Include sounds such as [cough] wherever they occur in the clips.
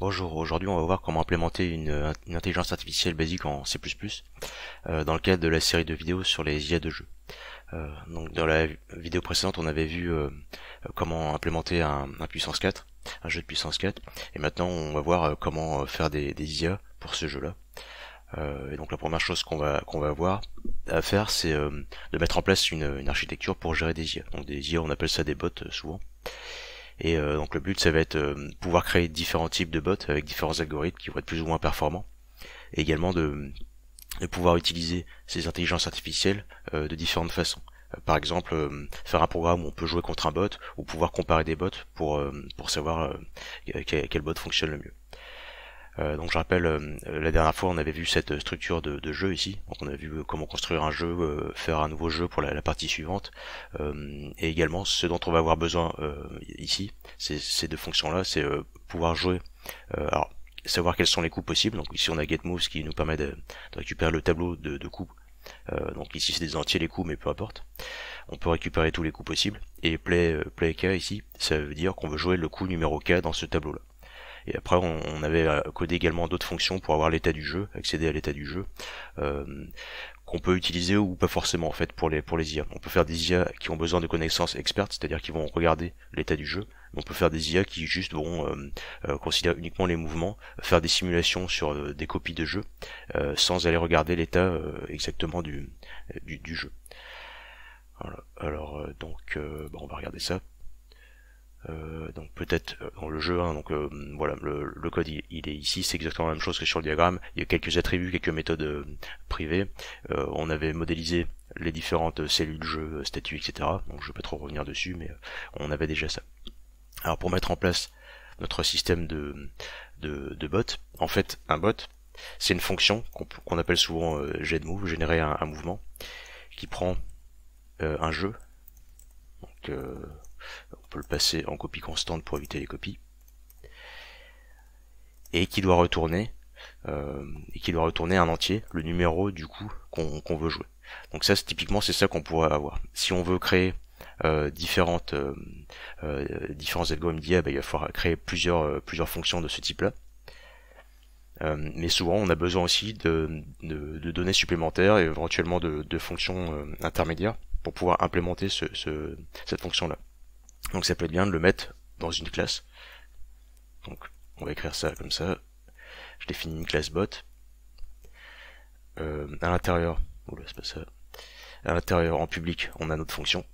Bonjour, aujourd'hui on va voir comment implémenter une, euh, intelligence artificielle basique en C++ euh, dans le cadre de la série de vidéos sur les IA de jeu. Euh, donc dans la vidéo précédente on avait vu comment implémenter un, puissance 4, un jeu de puissance 4, et maintenant on va voir comment faire des, des IA pour ce jeu-là. et donc la première chose qu'on va qu'on va voir à faire c'est de mettre en place une, une, architecture pour gérer des IA. Donc des IA on appelle ça des bots souvent. Et euh, donc le but, ça va être euh, pouvoir créer différents types de bots avec différents algorithmes qui vont être plus ou moins performants. Et également de, pouvoir utiliser ces intelligences artificielles euh, de différentes façons. Par exemple, faire un programme où on peut jouer contre un bot ou pouvoir comparer des bots pour, pour savoir quel bot fonctionne le mieux. Euh, donc je rappelle, euh, la dernière fois on avait vu cette structure de, jeu ici, donc on a vu euh, comment construire un jeu, faire un nouveau jeu pour la, partie suivante, et également ce dont on va avoir besoin ici, ces deux fonctions-là, c'est pouvoir jouer. alors, savoir quels sont les coups possibles, donc ici on a getMoves qui nous permet de, récupérer le tableau de, de coups donc ici c'est des entiers les coups, mais peu importe. On peut récupérer tous les coups possibles. Et play, play K ici, ça veut dire qu'on veut jouer le coup numéro K dans ce tableau-là. Et après, on, on avait euh, codé également d'autres fonctions pour avoir l'état du jeu, accéder à l'état du jeu. Euh, qu'on peut utiliser ou pas forcément en fait pour les pour les IA. On peut faire des IA qui ont besoin de connaissances expertes, c'est-à-dire qui vont regarder l'état du jeu. On peut faire des IA qui juste vont euh, euh, considérer uniquement les mouvements, faire des simulations sur des copies de jeu sans aller regarder l'état exactement du, du, jeu. Alors donc bah, on va regarder ça. Euh, donc peut-être euh, dans le jeu hein, donc euh, voilà, le, code il, est ici, c'est exactement la même chose que sur le diagramme, il y a quelques attributs, quelques méthodes privées, on avait modélisé les différentes cellules de jeu, statut, etc. Donc je vais pas trop revenir dessus, mais on avait déjà ça. Alors pour mettre en place notre système de, de, de bot, en fait un bot, c'est une fonction qu'on appelle souvent MOVE, générer un, mouvement, qui prend un jeu, donc on peut le passer en copie constante pour éviter les copies, et qui doit retourner euh, et qui doit retourner un entier, le numéro du coup qu'on veut jouer. Donc ça, typiquement, c'est ça qu'on pourrait avoir. Si on veut créer euh, différentes euh, différents algorithmes d'IA, bah, il va falloir créer plusieurs plusieurs fonctions de ce type-là. mais souvent, on a besoin aussi de, de, données supplémentaires et éventuellement de, fonctions intermédiaires pour pouvoir implémenter cette fonction-là. Donc ça peut être bien de le mettre dans une classe. Donc on va écrire ça comme ça. Je définis une classe bot. Euh, à l'intérieur, ça. À l'intérieur en public, on a notre fonction.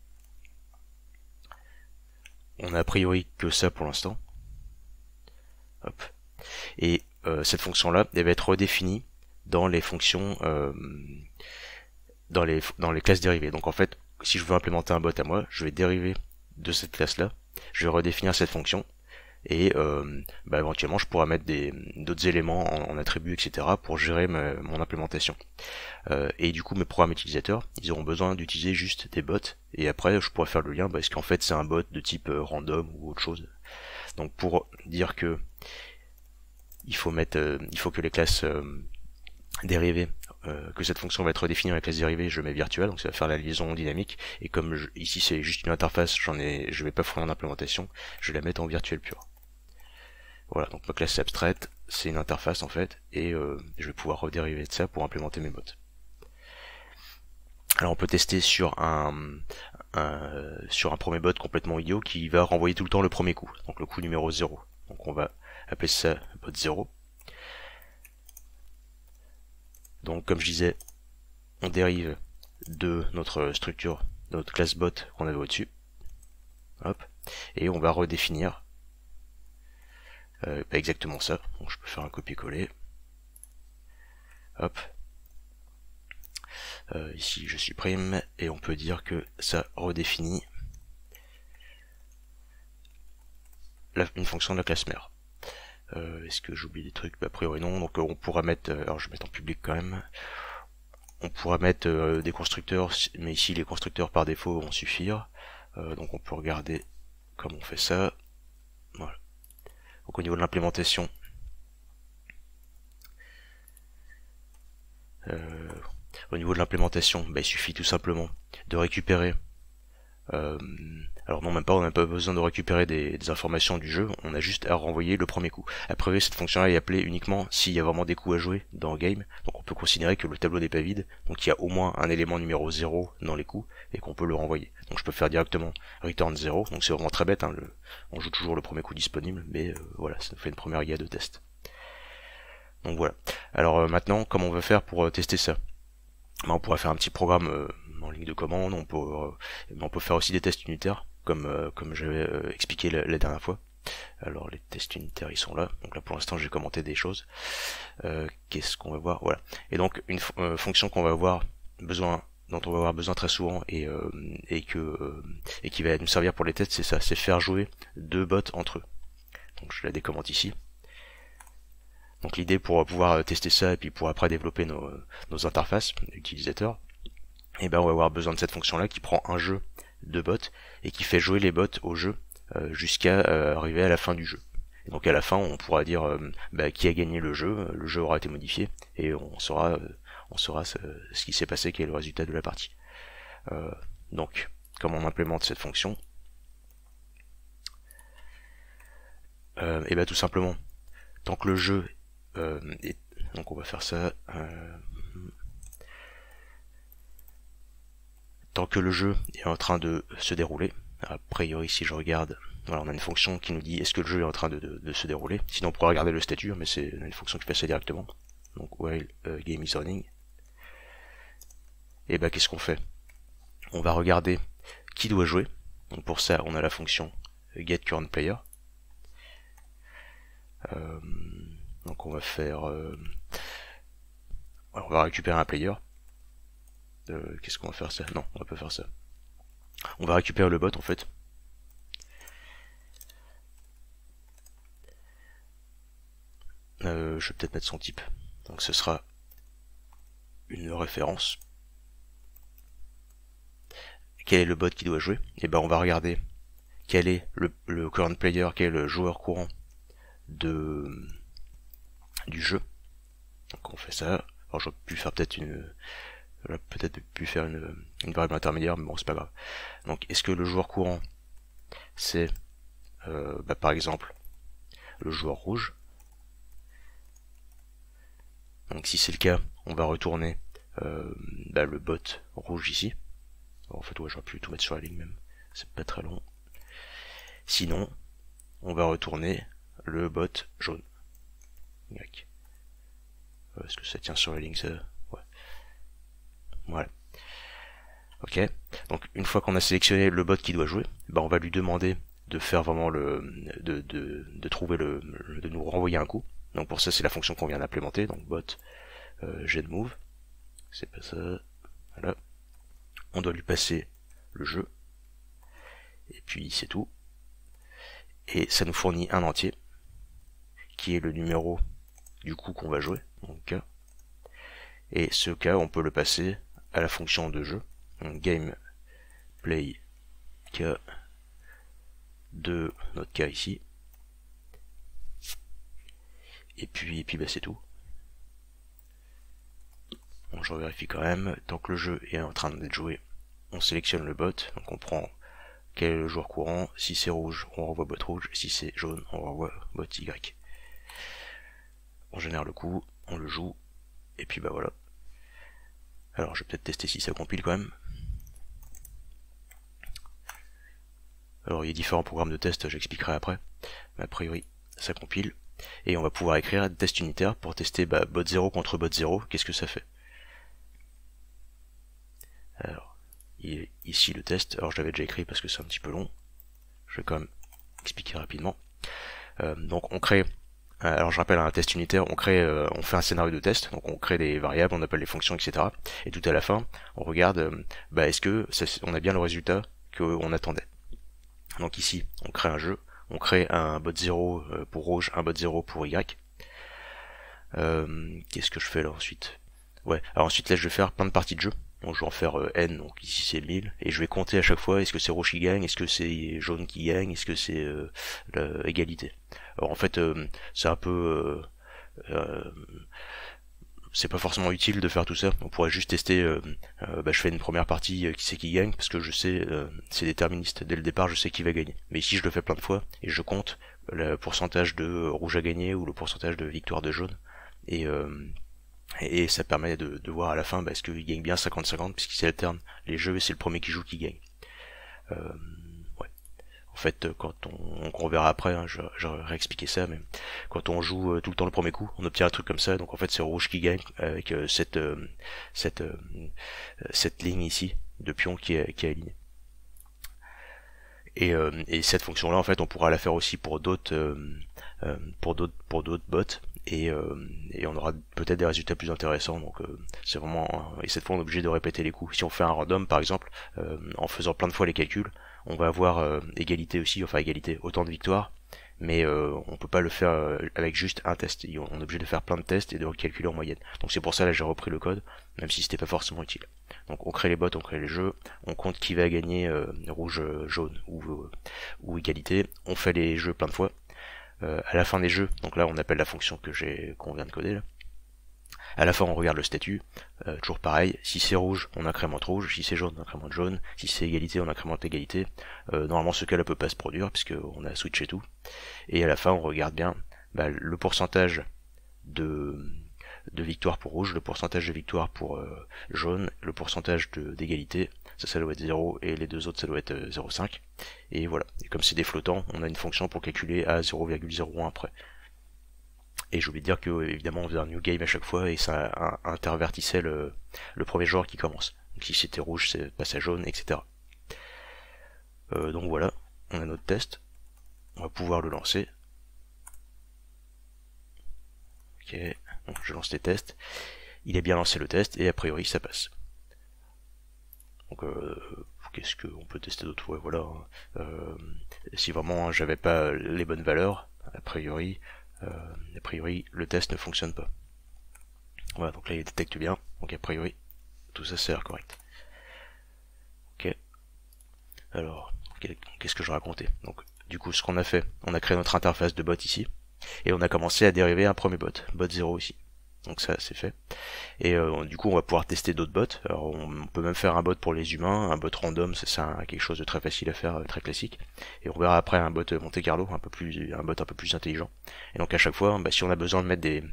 On a a priori que ça pour l'instant. Hop. Et euh, cette fonction-là, elle va être redéfinie dans les fonctions, euh, dans, les, dans les classes dérivées. Donc en fait, si je veux implémenter un bot à moi, je vais dériver de cette classe-là. Je vais redéfinir cette fonction et euh, bah, éventuellement je pourrais mettre des d'autres éléments en, attributs etc pour gérer mon implémentation euh, et du coup mes programmes utilisateurs ils auront besoin d'utiliser juste des bots et après je pourrais faire le lien parce qu'en fait c'est un bot de type euh, random ou autre chose donc pour dire que il faut mettre il faut que les classes dérivées euh, que cette fonction va être définie dans la classe dérivée, je mets virtuel, donc ça va faire la liaison dynamique. Et comme ici c'est juste une interface, j'en ai, je vais pas fournir implémentation, je vais la mettre en virtuel pur. Voilà, donc ma classe abstraite, c'est une interface en fait, et euh, je vais pouvoir redériver de ça pour implémenter mes bots. Alors on peut tester sur un, sur un premier bot complètement idiot qui va renvoyer tout le temps le premier coup, donc le coup numéro 0. Donc on va appeler ça bot 0. Donc comme je disais, on dérive de notre structure, de notre classe bot qu'on avait au-dessus. Hop. Et on va redéfinir euh, bah, exactement ça. Donc je peux faire un copier-coller. Hop. Euh, ici je supprime et on peut dire que ça redéfinit une fonction de la classe mère. Euh, est-ce que j'oublie des trucs bah, A priori non, donc euh, on pourra mettre... Euh, alors je vais mettre en public quand même. On pourra mettre des constructeurs, mais ici les constructeurs par défaut vont suffire. donc on peut regarder comment on fait ça. Voilà. Donc au niveau de l'implémentation, au niveau de l'implémentation, bah, il suffit tout simplement de récupérer euh, alors non, même pas, on n'a pas besoin de récupérer des, informations du jeu, on a juste à renvoyer le premier coup. après cette fonction-là est appelée uniquement s'il y a vraiment des coups à jouer dans le game, donc on peut considérer que le tableau n'est pas vide, donc il y a au moins un élément numéro 0 dans les coups, et qu'on peut le renvoyer. Donc je peux faire directement return 0, donc c'est vraiment très bête, hein, on joue toujours le premier coup disponible, mais euh, voilà, ça nous fait une première IA de test. Donc voilà. Alors euh, maintenant, comment on va faire pour tester ça ben, on pourrait faire un petit programme en ligne de commande, on peut, euh, on peut faire aussi des tests unitaires, comme, euh, comme j'avais euh, expliqué la, dernière fois. Alors les tests unitaires ils sont là, donc là pour l'instant j'ai commenté des choses. Qu'est-ce qu'on va voir Voilà. Et donc une fonction qu'on va avoir besoin dont on va avoir besoin très souvent et, et que et qui va nous servir pour les tests, c'est ça, c'est faire jouer deux bots entre eux. Donc je la décommente ici. Donc l'idée pour pouvoir tester ça et puis pour après développer nos, nos interfaces utilisateurs, et ben on va avoir besoin de cette fonction là qui prend un jeu de bots et qui fait jouer les bots au jeu euh, jusqu'à euh, arriver à la fin du jeu. Et donc à la fin on pourra dire euh, bah, qui a gagné le jeu, le jeu aura été modifié et on saura on saura ce, qui s'est passé, quel est le résultat de la partie. donc comment on implémente cette fonction Et ben tout simplement, tant que le jeu est... Donc on va faire ça. Euh tant que le jeu est en train de se dérouler, a priori si je regarde, on a une fonction qui nous dit est-ce que le jeu est en train de, se dérouler, sinon on pourrait regarder le statut, hein, mais c'est une fonction qui passait directement, donc while euh, game is running, et eh ben qu'est-ce qu'on fait On va regarder qui doit jouer, donc pour ça on a la fonction euh, get current player, euh, donc on va faire, on va récupérer un player, euh, qu'est-ce qu'on va faire ça Non, on va pas faire ça. On va récupérer le bot en fait. Euh, je vais peut-être mettre son type. Donc ce sera une référence. Quel est le bot qui doit jouer Et eh ben on va regarder quel est le, current player, quel est le joueur courant de du jeu. Donc on fait ça. Alors j'aurais pu faire peut-être une a peut-être pu faire une, variable intermédiaire, mais bon, c'est pas grave. Donc, est-ce que le joueur courant, c'est, euh, bah, par exemple, le joueur rouge Donc, si c'est le cas, on va retourner euh, bah, le bot rouge ici. En fait, ouais, j'aurais pu tout mettre sur la ligne même. C'est pas très long. Sinon, on va retourner le bot jaune. Euh, est-ce que ça tient sur la ligne ça voilà. Ok. Donc une fois qu'on a sélectionné le bot qui doit jouer, bah, on va lui demander de faire vraiment le, de, trouver le, de nous renvoyer un coup. Donc pour ça c'est la fonction qu'on vient d'implémenter. Donc bot euh, move, c'est pas ça. Voilà. On doit lui passer le jeu. Et puis c'est tout. Et ça nous fournit un entier qui est le numéro du coup qu'on va jouer. Donc Et ce cas on peut le passer à la fonction de jeu. Donc, game play k de notre cas ici. Et puis, et puis bah, c'est tout. Bon, je vérifie quand même. Tant que le jeu est en train d'être joué, on sélectionne le bot. Donc on prend quel est le joueur courant. Si c'est rouge, on renvoie bot rouge. Si c'est jaune, on renvoie bot Y. On génère le coup, on le joue. Et puis bah voilà, alors je vais peut-être tester si ça compile quand même. Alors il y a différents programmes de test, j'expliquerai après. Mais a priori, ça compile. Et on va pouvoir écrire un test unitaire pour tester bah, bot 0 contre bot 0, qu'est-ce que ça fait. Alors, il ici le test. Alors je l'avais déjà écrit parce que c'est un petit peu long. Je vais quand même expliquer rapidement. Euh, donc on crée euh, alors je rappelle, un test unitaire, on crée, euh, on fait un scénario de test, donc on crée des variables, on appelle les fonctions, etc. Et tout à la fin, on regarde, euh, bah, est-ce que on a bien le résultat qu'on attendait. Donc ici, on crée un jeu, on crée un bot 0 pour rouge, un bot 0 pour Y. Qu'est-ce que je fais là ensuite Ouais, alors ensuite là je vais faire plein de parties de jeu. Bon, je vais en faire euh, n, donc ici c'est 1000, et je vais compter à chaque fois, est-ce que c'est rouge qui gagne, est-ce que c'est jaune qui gagne, est-ce que c'est euh, égalité. Alors en fait, euh, c'est un peu... c'est pas forcément utile de faire tout ça, on pourrait juste tester, bah, je fais une première partie, qui c'est qui gagne, parce que je sais, c'est déterministe, dès le départ je sais qui va gagner. Mais ici je le fais plein de fois, et je compte le pourcentage de rouge à gagner ou le pourcentage de victoire de jaune, et... Et, ça permet de, voir à la fin bah, est-ce qu'il gagne bien 50-50 puisqu'il s'alterne les jeux et c'est le premier qui joue qui gagne. Euh, en fait, quand on, on verra après, j'aurais hein, je, ça, mais quand on joue euh, tout le temps le premier coup, on obtient un truc comme ça, donc en fait c'est rouge qui gagne avec euh, cette, cette, cette ligne ici de pion qui est, qui alignée. Et, et cette fonction-là, en fait, on pourra la faire aussi pour d'autres pour d'autres pour d'autres bots euh, et, on aura peut-être des résultats plus intéressants. Donc euh, c'est vraiment euh, et cette fois on est obligé de répéter les coups. Si on fait un random par exemple, en faisant plein de fois les calculs, on va avoir égalité aussi, enfin égalité, autant de victoires mais on peut pas le faire avec juste un test. On est obligé de faire plein de tests et de calculer en moyenne. Donc c'est pour ça là j'ai repris le code, même si c'était pas forcément utile. Donc on crée les bots, on crée les jeux, on compte qui va gagner rouge, jaune ou égalité. On fait les jeux plein de fois euh, à la fin des jeux, donc là on appelle la fonction que j'ai qu'on vient de coder là. À la fin, on regarde le statut, euh, toujours pareil, si c'est rouge, on incrémente rouge, si c'est jaune, on incrémente jaune, si c'est égalité, on incrémente égalité. Euh, normalement, ce cas-là peut pas se produire, puisqu'on a switché tout. Et à la fin, on regarde bien bah, le pourcentage de, de victoire pour rouge, le pourcentage de victoire pour jaune, le pourcentage d'égalité, ça, doit être 0, et les deux autres, ça doit être 0,5. Et voilà. Et comme c'est des flottants, on a une fonction pour calculer à 0,01 après. Et j'ai oublié de dire que, euh, évidemment, on faisait un new game à chaque fois, et ça intervertissait le, premier joueur qui commence. Donc si c'était rouge, c'est passé jaune, etc. Euh, donc voilà, on a notre test. On va pouvoir le lancer. Ok, donc je lance les tests. Il a bien lancé le test et a priori ça passe. Donc euh, qu'est-ce qu'on peut tester d'autre fois Voilà. Hein. Euh, si vraiment j'avais pas les bonnes valeurs, a priori, euh, a priori le test ne fonctionne pas. Voilà, donc là il détecte bien, donc a priori tout ça sert correct. Ok. Alors, qu'est-ce que je racontais Donc du coup ce qu'on a fait, on a créé notre interface de bot ici, et on a commencé à dériver un premier bot, bot 0 ici. Donc ça c'est fait. Et euh, du coup on va pouvoir tester d'autres bots. Alors on, peut même faire un bot pour les humains, un bot random, c'est ça hein, quelque chose de très facile à faire, euh, très classique. Et on verra après un bot euh, Monte Carlo, un peu plus un bot un peu plus intelligent. Et donc à chaque fois, bah, si on a besoin de mettre des,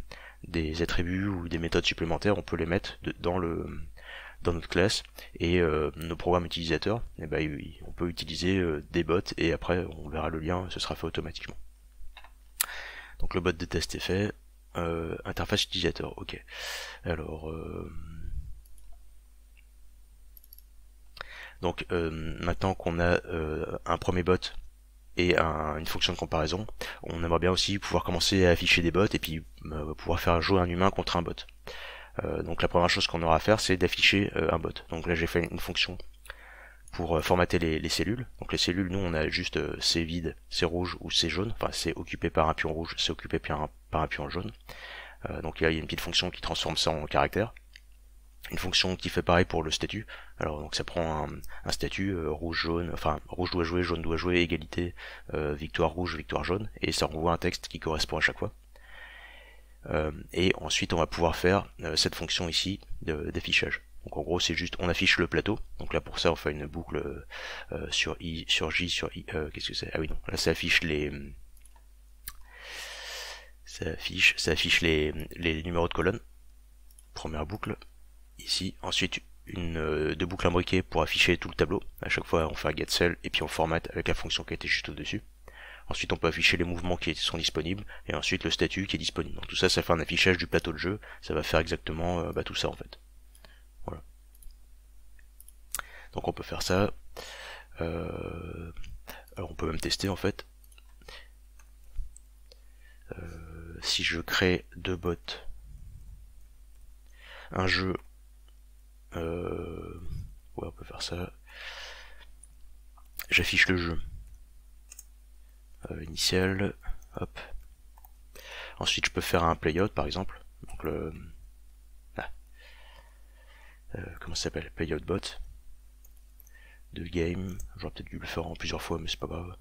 des attributs ou des méthodes supplémentaires, on peut les mettre dans le dans notre classe et nos programmes utilisateurs, et eh bah, ben, on peut utiliser des bots et après on verra le lien, ce sera fait automatiquement. Donc le bot de test est fait, euh, interface utilisateur, ok. Alors... Euh, donc euh, maintenant qu'on a un premier bot et une fonction de comparaison, on aimerait bien aussi pouvoir commencer à afficher des bots et puis pouvoir faire jouer un humain contre un bot. donc la première chose qu'on aura à faire c'est d'afficher un bot. Donc là j'ai fait une fonction pour formater les, cellules. Donc les cellules, nous on a juste c'est vide, c'est rouge ou c'est jaune, enfin c'est occupé par un pion rouge, c'est occupé par un, parapluie en jaune. Euh, donc là, il y a une petite fonction qui transforme ça en caractère. Une fonction qui fait pareil pour le statut. Alors donc ça prend un, statut euh, rouge jaune, enfin rouge doit jouer, jaune doit jouer, égalité, euh, victoire rouge, victoire jaune, et ça renvoie un texte qui correspond à chaque fois. et ensuite on va pouvoir faire cette fonction ici d'affichage. Donc en gros c'est juste on affiche le plateau. Donc là pour ça on fait une boucle sur i, sur j, sur i. Qu'est-ce que c'est Ah oui non, là ça affiche les ça affiche, ça affiche les, les numéros de colonne. Première boucle, ici. Ensuite, une, euh, deux boucles imbriquées pour afficher tout le tableau. À chaque fois, on fait un get cell et puis on formate avec la fonction qui était juste au-dessus. Ensuite, on peut afficher les mouvements qui sont disponibles et ensuite le statut qui est disponible. Donc tout ça, ça fait un affichage du plateau de jeu. Ça va faire exactement euh, bah, tout ça en fait. Voilà. Donc on peut faire ça. Euh, alors on peut même tester en fait. Euh si je crée deux bots, un jeu, euh, ouais, on peut faire ça, j'affiche le jeu euh, initial, hop. Ensuite, je peux faire un playout par exemple, donc le, ah. euh, comment ça s'appelle, playout bot de game. J'aurais peut-être dû le faire en plusieurs fois, mais c'est pas grave.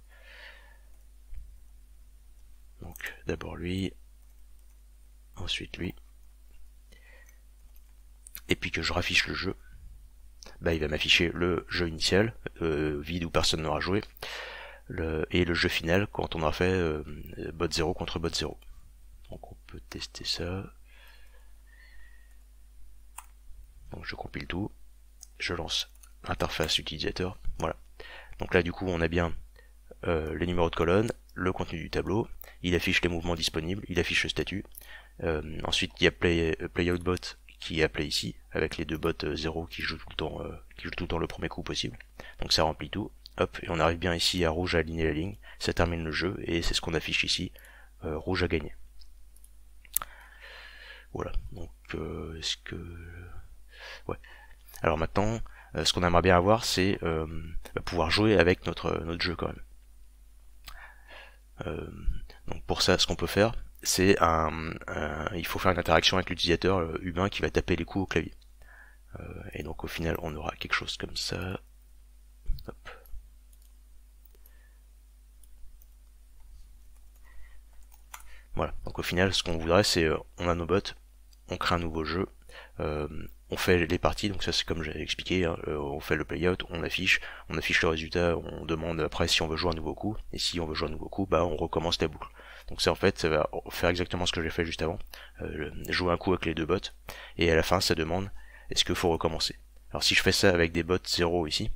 Donc d'abord lui, ensuite lui, et puis que je raffiche le jeu, bah, il va m'afficher le jeu initial, euh, vide où personne n'aura joué, et le jeu final quand on aura fait euh, bot 0 contre bot 0. Donc on peut tester ça. Donc je compile tout, je lance interface utilisateur, voilà. Donc là du coup on a bien euh, les numéros de colonne, le contenu du tableau, il affiche les mouvements disponibles, il affiche le statut, euh, ensuite, il y a Play, euh, Playout Bot qui est appelé ici, avec les deux bots 0 euh, qui jouent tout le temps, qui jouent tout le temps le premier coup possible. Donc ça remplit tout. Hop, et on arrive bien ici à rouge à aligner la ligne. Ça termine le jeu et c'est ce qu'on affiche ici. rouge à gagner. Voilà. Donc, ce que... Ouais. Alors maintenant, ce qu'on aimerait bien avoir, c'est bah, pouvoir jouer avec notre, notre jeu quand même. donc pour ça, ce qu'on peut faire, c'est un, euh, il faut faire une interaction avec l'utilisateur euh, humain qui va taper les coups au clavier. Euh, et donc au final on aura quelque chose comme ça. Voilà, donc au final ce qu'on voudrait c'est on a nos bots, on crée un nouveau jeu, on fait les parties, donc ça c'est comme j'avais expliqué, hein, on fait le playout, on affiche, on affiche le résultat, on demande après si on veut jouer un nouveau coup, et si on veut jouer un nouveau coup, bah on recommence la boucle. Donc ça en fait, ça va faire exactement ce que j'ai fait juste avant, euh, jouer un coup avec les deux bots, et à la fin ça demande est-ce qu'il faut recommencer. Alors si je fais ça avec des bots 0 ici,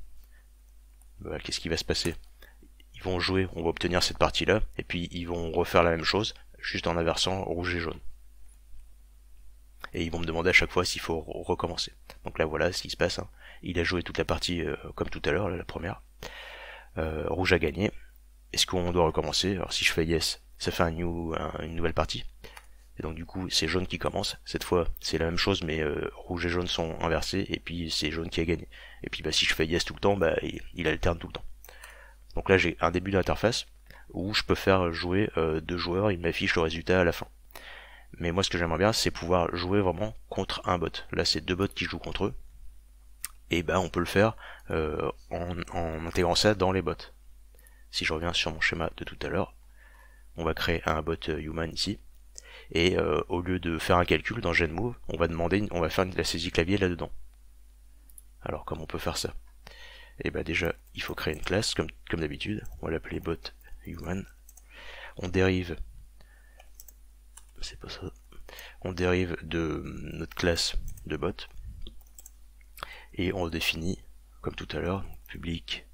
bah, qu'est-ce qui va se passer Ils vont jouer, on va obtenir cette partie là, et puis ils vont refaire la même chose, juste en inversant rouge et jaune. Et ils vont me demander à chaque fois s'il faut recommencer. Donc là voilà ce qui se passe. Hein. Il a joué toute la partie euh, comme tout à l'heure, la première. Euh, rouge a gagné. Est-ce qu'on doit recommencer Alors si je fais yes, ça fait new, une nouvelle partie. Et donc du coup, c'est jaune qui commence. Cette fois, c'est la même chose, mais euh, rouge et jaune sont inversés, et puis c'est jaune qui a gagné. Et puis bah, si je fais yes tout le temps, bah, il, alterne tout le temps. Donc là, j'ai un début d'interface où je peux faire jouer euh, deux joueurs, il m'affiche le résultat à la fin. Mais moi, ce que j'aimerais bien, c'est pouvoir jouer vraiment contre un bot. Là, c'est deux bots qui jouent contre eux. Et bah, on peut le faire euh, en, en intégrant ça dans les bots. Si je reviens sur mon schéma de tout à l'heure, on va créer un bot euh, human ici. Et euh, au lieu de faire un calcul dans GenMove, on va demander, on va faire de la saisie clavier là-dedans. Alors comment on peut faire ça Eh bien déjà, il faut créer une classe, comme, comme d'habitude, on va l'appeler bot human. On dérive, c'est pas ça, on dérive de euh, notre classe de bot, et on définit, comme tout à l'heure, public,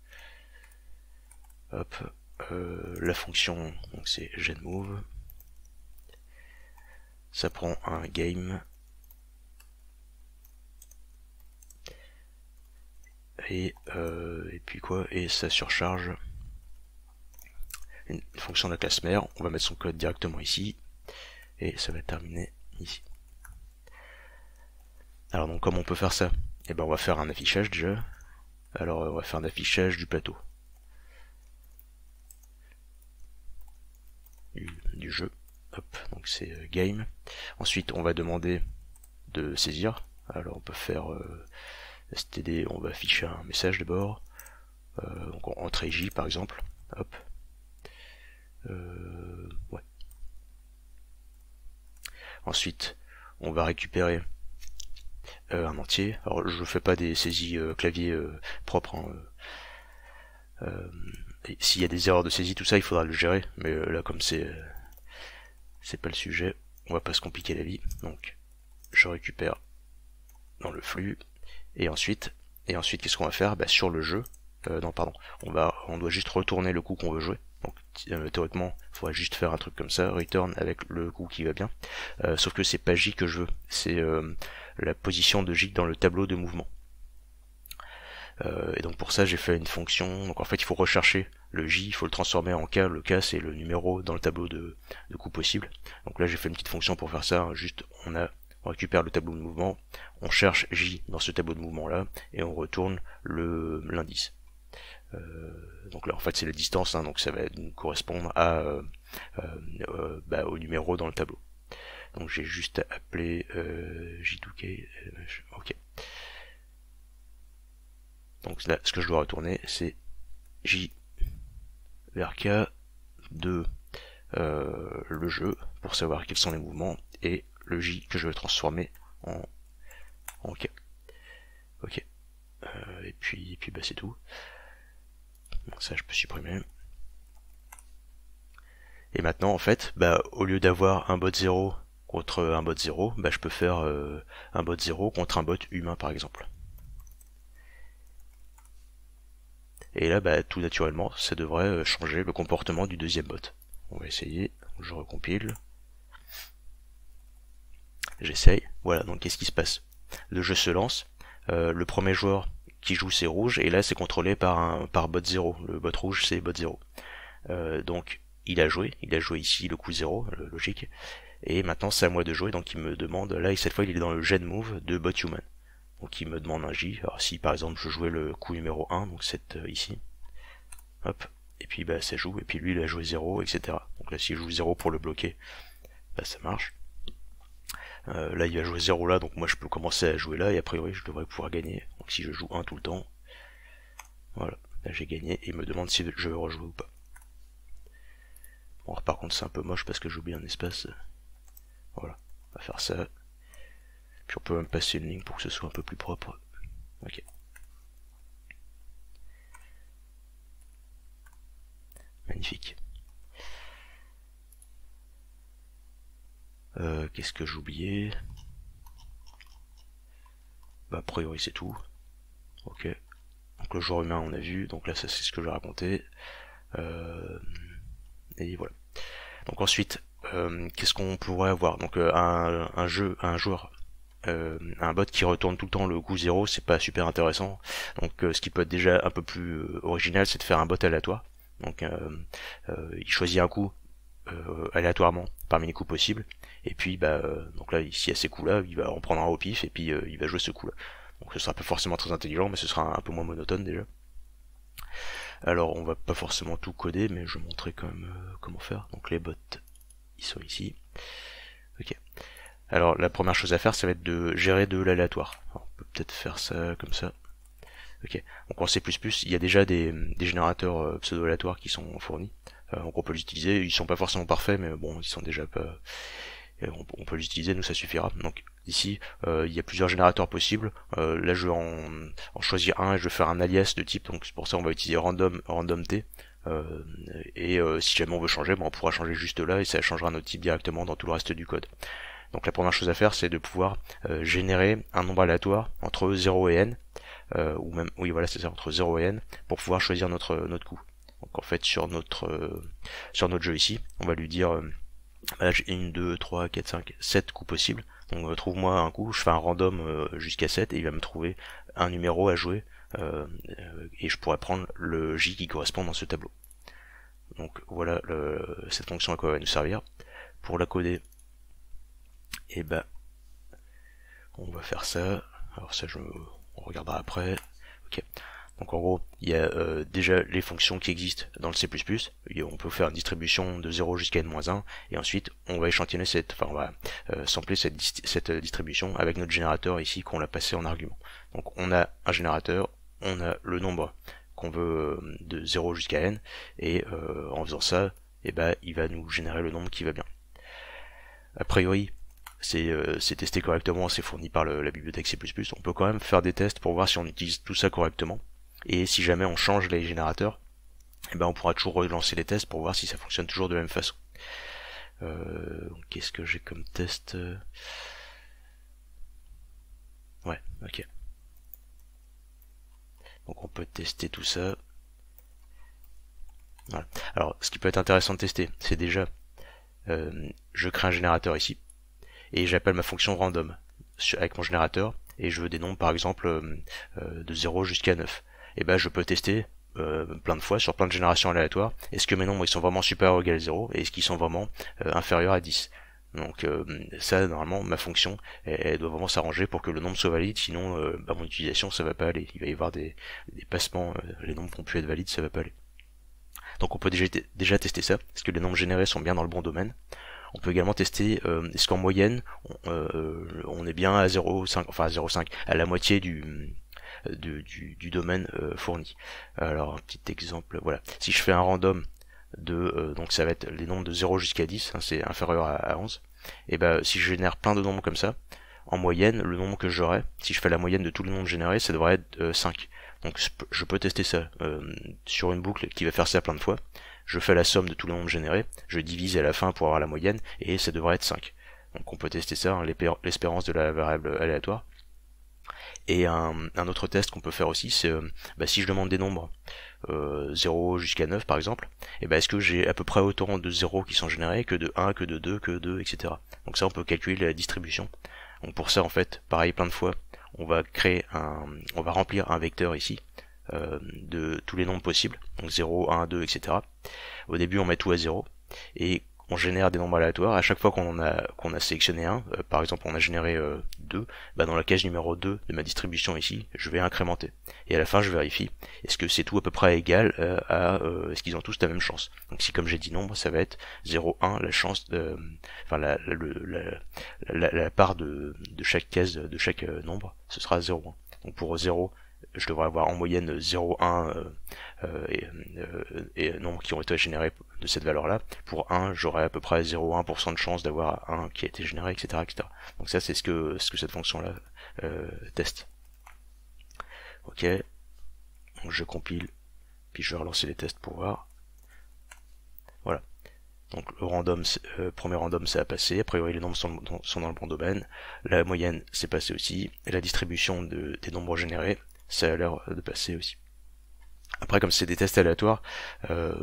hop, euh, la fonction, donc c'est genmove. Ça prend un game. Et, euh, puis quoi Et ça surcharge une fonction de la classe mère. On va mettre son code directement ici. Et ça va terminer ici. Alors donc comment on peut faire ça et eh ben on va faire un affichage déjà. Alors on va faire un affichage du plateau. du, jeu. Hop, donc c'est euh, game. Ensuite, on va demander de saisir. Alors on peut faire euh, std, on va afficher un message d'abord bord. Euh, on donc entrée J par exemple. Hop. ouais. Ensuite, on va récupérer un entier. Alors je fais pas des saisies clavier propres. Hein, s'il y a des erreurs de saisie, tout ça, il faudra le gérer. Mais euh, là, comme c'est euh, c'est pas le sujet, on va pas se compliquer la vie. Donc, je récupère dans le flux. Et ensuite, et ensuite qu'est-ce qu'on va faire bah, Sur le jeu, euh, non, pardon, on, va, on doit juste retourner le coup qu'on veut jouer. Donc euh, théoriquement, il faudrait juste faire un truc comme ça, return avec le coup qui va bien. sauf que c'est pas J que je veux, c'est la position de J dans le tableau de mouvement. Euh, et donc pour ça j'ai fait une fonction, donc en fait il faut rechercher le J, il faut le transformer en K, le K c'est le numéro dans le tableau de, de coût possible. Donc là j'ai fait une petite fonction pour faire ça, hein. juste on a on récupère le tableau de mouvement, on cherche J dans ce tableau de mouvement là, et on retourne le l'indice. Euh, donc là en fait c'est la distance, hein. donc ça va nous correspondre euh, bah, au numéro dans le tableau. Donc j'ai juste appelé J2K, ok. Donc là, ce que je dois retourner, c'est J vers K de euh, le jeu pour savoir quels sont les mouvements et le J que je vais transformer en, K. Ok. Euh, et puis, puis bah, c'est tout. Donc ça, je peux supprimer. Et maintenant, en fait, bah, au lieu d'avoir un bot 0 contre un bot 0, bah, je peux faire euh, un bot 0 contre un bot humain, par exemple. Et là, bah, tout naturellement, ça devrait euh, changer le comportement du deuxième bot. On va essayer, je recompile. J'essaye. Voilà, donc qu'est-ce qui se passe Le jeu se lance. Euh, le premier joueur qui joue c'est rouge, et là c'est contrôlé par un par bot 0. Le bot rouge c'est bot 0. Euh, donc il a joué, il a joué ici le coup 0, logique. Et maintenant c'est à moi de jouer, donc il me demande, là et cette fois il est dans le gen move de bot human donc il me demande un J. Alors si par exemple je jouais le coup numéro 1, donc cette euh, ici, hop, et puis bah, ça joue, et puis lui il a joué 0, etc. Donc là si je joue 0 pour le bloquer, bah, ça marche. Euh, là il a joué 0 là, donc moi je peux commencer à jouer là, et a priori je devrais pouvoir gagner. Donc si je joue 1 tout le temps, voilà, là j'ai gagné, et il me demande si je veux rejouer ou pas. Bon par contre c'est un peu moche parce que j'oublie un espace. Voilà, on va faire ça, puis on peut même passer une ligne pour que ce soit un peu plus propre. Ok. Magnifique. Euh, qu'est-ce que j'oubliais Bah, a priori, c'est tout. Ok. Donc le joueur humain, on a vu. Donc là, ça, c'est ce que je vais euh, et voilà. Donc ensuite, euh, qu'est-ce qu'on pourrait avoir Donc un, un, jeu, un joueur euh, un bot qui retourne tout le temps le coup zéro, c'est pas super intéressant. Donc euh, ce qui peut être déjà un peu plus euh, original, c'est de faire un bot aléatoire. Donc il choisit un coup aléatoirement parmi les coups possibles. Et puis bah donc là s'il y a ces coups là, il va en prendre un au pif et puis il va jouer ce coup là. Donc ce sera pas forcément très intelligent, mais ce sera un peu moins monotone déjà. Alors on va pas forcément tout coder, mais je vais montrer quand même comment faire. Donc les bots ils sont ici. Ok. Alors la première chose à faire, ça va être de gérer de l'aléatoire. On peut peut-être faire ça comme ça. Ok, donc en C++, il y a déjà des, générateurs euh, pseudo-aléatoires qui sont fournis. Euh, donc on peut les utiliser, ils sont pas forcément parfaits, mais bon, ils sont déjà pas... Euh, on, peut les utiliser, nous ça suffira. Donc ici, il y a plusieurs générateurs possibles. là, je vais en, choisir un et je vais faire un alias de type, donc pour ça on va utiliser random, random t. et si jamais on veut changer, on pourra changer juste là et ça changera notre type directement dans tout le reste du code. Donc la première chose à faire, c'est de pouvoir euh, générer un nombre aléatoire entre 0 et n, euh, ou même, oui voilà, c'est ça, entre 0 et n, pour pouvoir choisir notre, euh, notre coup. Donc en fait, sur notre, sur notre jeu ici, on va lui dire, 1, 2, 3, 4, 5, 7 coups possibles. Donc trouve-moi un coup, je fais un random jusqu'à 7, et il va me trouver un numéro à jouer, et je pourrais prendre le J qui correspond dans ce tableau. Donc voilà cette fonction à quoi elle va nous servir. Pour la coder, et eh ben on va faire ça. Alors ça je on regardera après. Ok. Donc en gros, il y a euh, déjà les fonctions qui existent dans le C++. on peut faire une distribution de 0 jusqu'à n-1, et ensuite on va échantillonner cette, enfin va euh, sampler cette, euh, distribution avec notre générateur ici qu'on l'a passé en argument. Donc on a un générateur, on a le nombre qu'on veut de 0 jusqu'à n, et en faisant ça, eh ben, il va nous générer le nombre qui va bien. A priori, euh, c'est testé correctement, c'est fourni par la bibliothèque C++, on peut quand même faire des tests pour voir si on utilise tout ça correctement. Et si jamais on change les générateurs, eh ben on pourra toujours relancer les tests pour voir si ça fonctionne toujours de la même façon. Euh, qu'est-ce que j'ai comme test euh Ouais, ok. Donc on peut tester tout ça. Alors, ce qui peut être intéressant de tester, c'est déjà, je crée un générateur ici et j'appelle ma fonction random avec mon générateur et je veux des nombres par exemple euh, euh, de 0 jusqu'à 9. Et eh ben je peux tester euh, plein de fois sur plein de générations aléatoires est-ce que mes nombres ils sont vraiment supérieurs ou égales à 0 et est-ce qu'ils sont vraiment inférieurs à 10. Donc ça normalement ma fonction elle, doit vraiment s'arranger pour que le nombre soit valide sinon bah, mon utilisation ça va pas aller. Il va y avoir des, passements, les nombres qui ont pu être valides ça va pas aller. Donc on peut déjà tester ça, est-ce que les nombres générés sont bien dans le bon domaine. On peut également tester euh, est-ce qu'en moyenne on, euh, est bien à 0,5, enfin à 0,5, à la moitié du domaine euh, fourni. Alors un petit exemple, voilà. Si je fais un random de donc ça va être les nombres de 0 jusqu'à 10, hein, c'est inférieur à, 11, et ben si je génère plein de nombres comme ça, en moyenne, le nombre que j'aurai, si je fais la moyenne de tous les nombres générés, ça devrait être 5. Donc je peux tester ça sur une boucle qui va faire ça plein de fois je fais la somme de tout les nombres généré, je divise à la fin pour avoir la moyenne, et ça devrait être 5. Donc on peut tester ça, hein, l'espérance de la variable aléatoire. Et un, autre test qu'on peut faire aussi, c'est euh, bah, si je demande des nombres 0 euh, jusqu'à 9 par exemple, et bah, est-ce que j'ai à peu près autant de 0 qui sont générés que de 1, que de 2, que 2, etc. Donc ça on peut calculer la distribution. Donc pour ça en fait, pareil plein de fois, on va créer un, on va remplir un vecteur ici, euh, de tous les nombres possibles, donc 0, 1, 2, etc. Au début on met tout à 0, et on génère des nombres aléatoires. À chaque fois qu'on a, qu'on a sélectionné un, euh, par exemple on a généré 2, euh, bah dans la case numéro 2 de ma distribution ici, je vais incrémenter. Et à la fin je vérifie, est-ce que c'est tout à peu près égal à, est-ce qu'ils ont tous la même chance Donc si comme j'ai dit nombre, ça va être 0, 1, la chance, de, enfin la la, la, part de, de chaque case de chaque nombre, ce sera 0, 1. Donc pour 0, je devrais avoir en moyenne 0,1 euh, euh, et, euh, et nombre qui ont été générés de cette valeur-là. Pour 1, j'aurai à peu près 0,1% de chance d'avoir 1 qui a été généré, etc. Donc ça, c'est ce que, ce que cette fonction-là teste. Ok, je compile, puis je vais relancer les tests pour voir. Voilà. Donc le random, premier random ça a passé, a priori les nombres sont, dans le bon domaine, la moyenne c'est passé aussi, et la distribution des nombres générés, ça a l'air de passer aussi. Après, comme c'est des tests aléatoires, euh,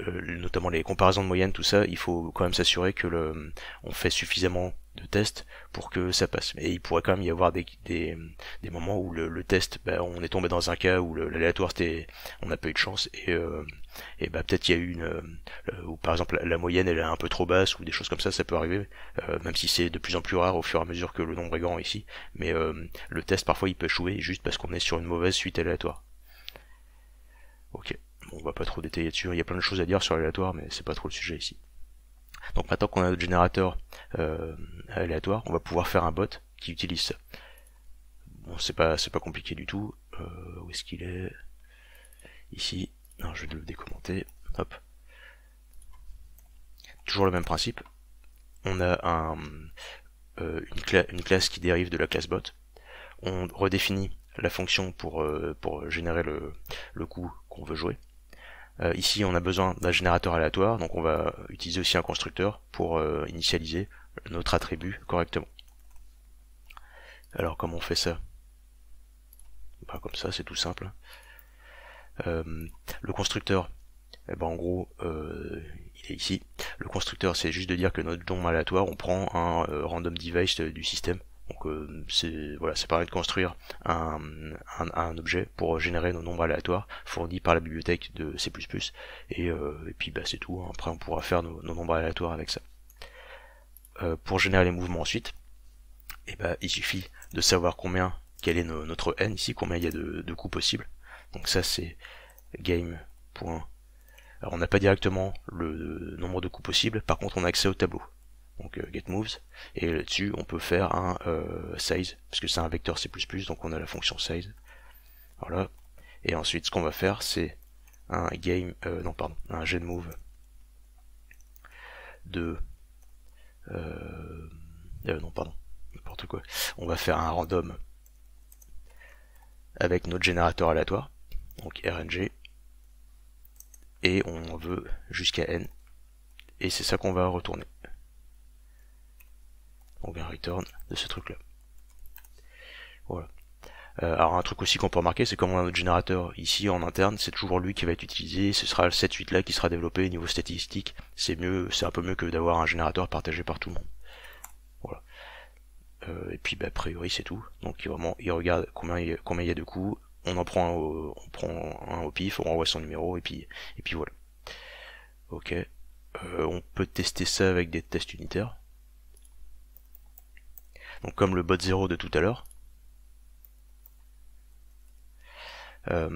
euh, notamment les comparaisons de moyenne, tout ça, il faut quand même s'assurer que le, on fait suffisamment de tests pour que ça passe. Mais il pourrait quand même y avoir des, des, moments où le, test, bah, on est tombé dans un cas où l'aléatoire, on n'a pas eu de chance et, euh, bah, peut-être il y a eu une, euh, ou où par exemple la, moyenne elle est un peu trop basse ou des choses comme ça, ça peut arriver, même si c'est de plus en plus rare au fur et à mesure que le nombre est grand ici. Mais le test parfois il peut échouer juste parce qu'on est sur une mauvaise suite aléatoire. Ok on va pas trop détailler dessus, il y a plein de choses à dire sur l'aléatoire, mais c'est pas trop le sujet ici. Donc maintenant qu'on a notre générateur euh, aléatoire, on va pouvoir faire un bot qui utilise ça. Bon, c'est pas, pas compliqué du tout. Euh, où est-ce qu'il est, Ici. Non, je vais le décommenter. Hop. Toujours le même principe. On a un, euh, une, classe qui dérive de la classe bot. On redéfinit la fonction pour, pour générer le, le coup qu'on veut jouer. Euh, ici, on a besoin d'un générateur aléatoire, donc on va utiliser aussi un constructeur pour euh, initialiser notre attribut correctement. Alors, comment on fait ça Pas bah, Comme ça, c'est tout simple. Euh, le constructeur, eh ben, en gros, il est ici. Le constructeur, c'est juste de dire que notre nom aléatoire, on prend un random device du système. Donc euh, c'est voilà, ça permet de construire un, objet pour générer nos nombres aléatoires fournis par la bibliothèque de C++. Et, euh, et puis bah, c'est tout, hein. après on pourra faire nos, nombres aléatoires avec ça. Euh, pour générer les mouvements ensuite, eh bah, il suffit de savoir combien, quelle est notre n ici, combien il y a de, coups possibles. Donc ça c'est game. Alors on n'a pas directement le nombre de coups possibles, par contre on a accès au tableau donc euh, get moves et là-dessus on peut faire un euh, size parce que c'est un vecteur C++ donc on a la fonction size voilà et ensuite ce qu'on va faire c'est un game euh, non pardon un get move de euh, non pardon n'importe quoi on va faire un random avec notre générateur aléatoire donc RNG et on veut jusqu'à n et c'est ça qu'on va retourner donc un return de ce truc là. Voilà. Euh, alors un truc aussi qu'on peut remarquer, c'est comme on a notre générateur ici en interne, c'est toujours lui qui va être utilisé, ce sera cette suite là qui sera développée au niveau statistique, c'est mieux, c'est un peu mieux que d'avoir un générateur partagé par tout le monde. Voilà. Euh, et puis bah, a priori c'est tout, donc il, vraiment il regarde combien il, combien y a de coups, on en prend un au, on prend un au pif, on renvoie son numéro et puis et puis voilà. Ok. Euh, on peut tester ça avec des tests unitaires comme le bot 0 de tout à l'heure. Euh,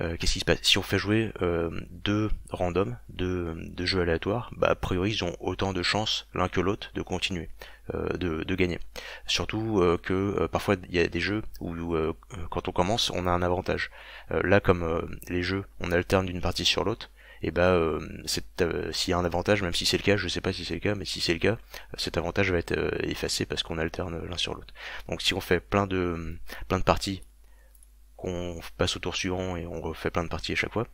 euh, qu'est-ce qui se passe Si on fait jouer euh, deux randoms, deux, jeux aléatoires, bah a priori ils ont autant de chances l'un que l'autre de continuer, de, gagner. Surtout que parfois il y a des jeux où, quand on commence on a un avantage. là comme les jeux on alterne d'une partie sur l'autre, et eh ben, euh, bah euh, s'il y a un avantage, même si c'est le cas, je ne sais pas si c'est le cas, mais si c'est le cas, cet avantage va être euh, effacé parce qu'on alterne l'un sur l'autre. Donc si on fait plein de plein de parties, qu'on passe au tour suivant et on refait plein de parties à chaque fois,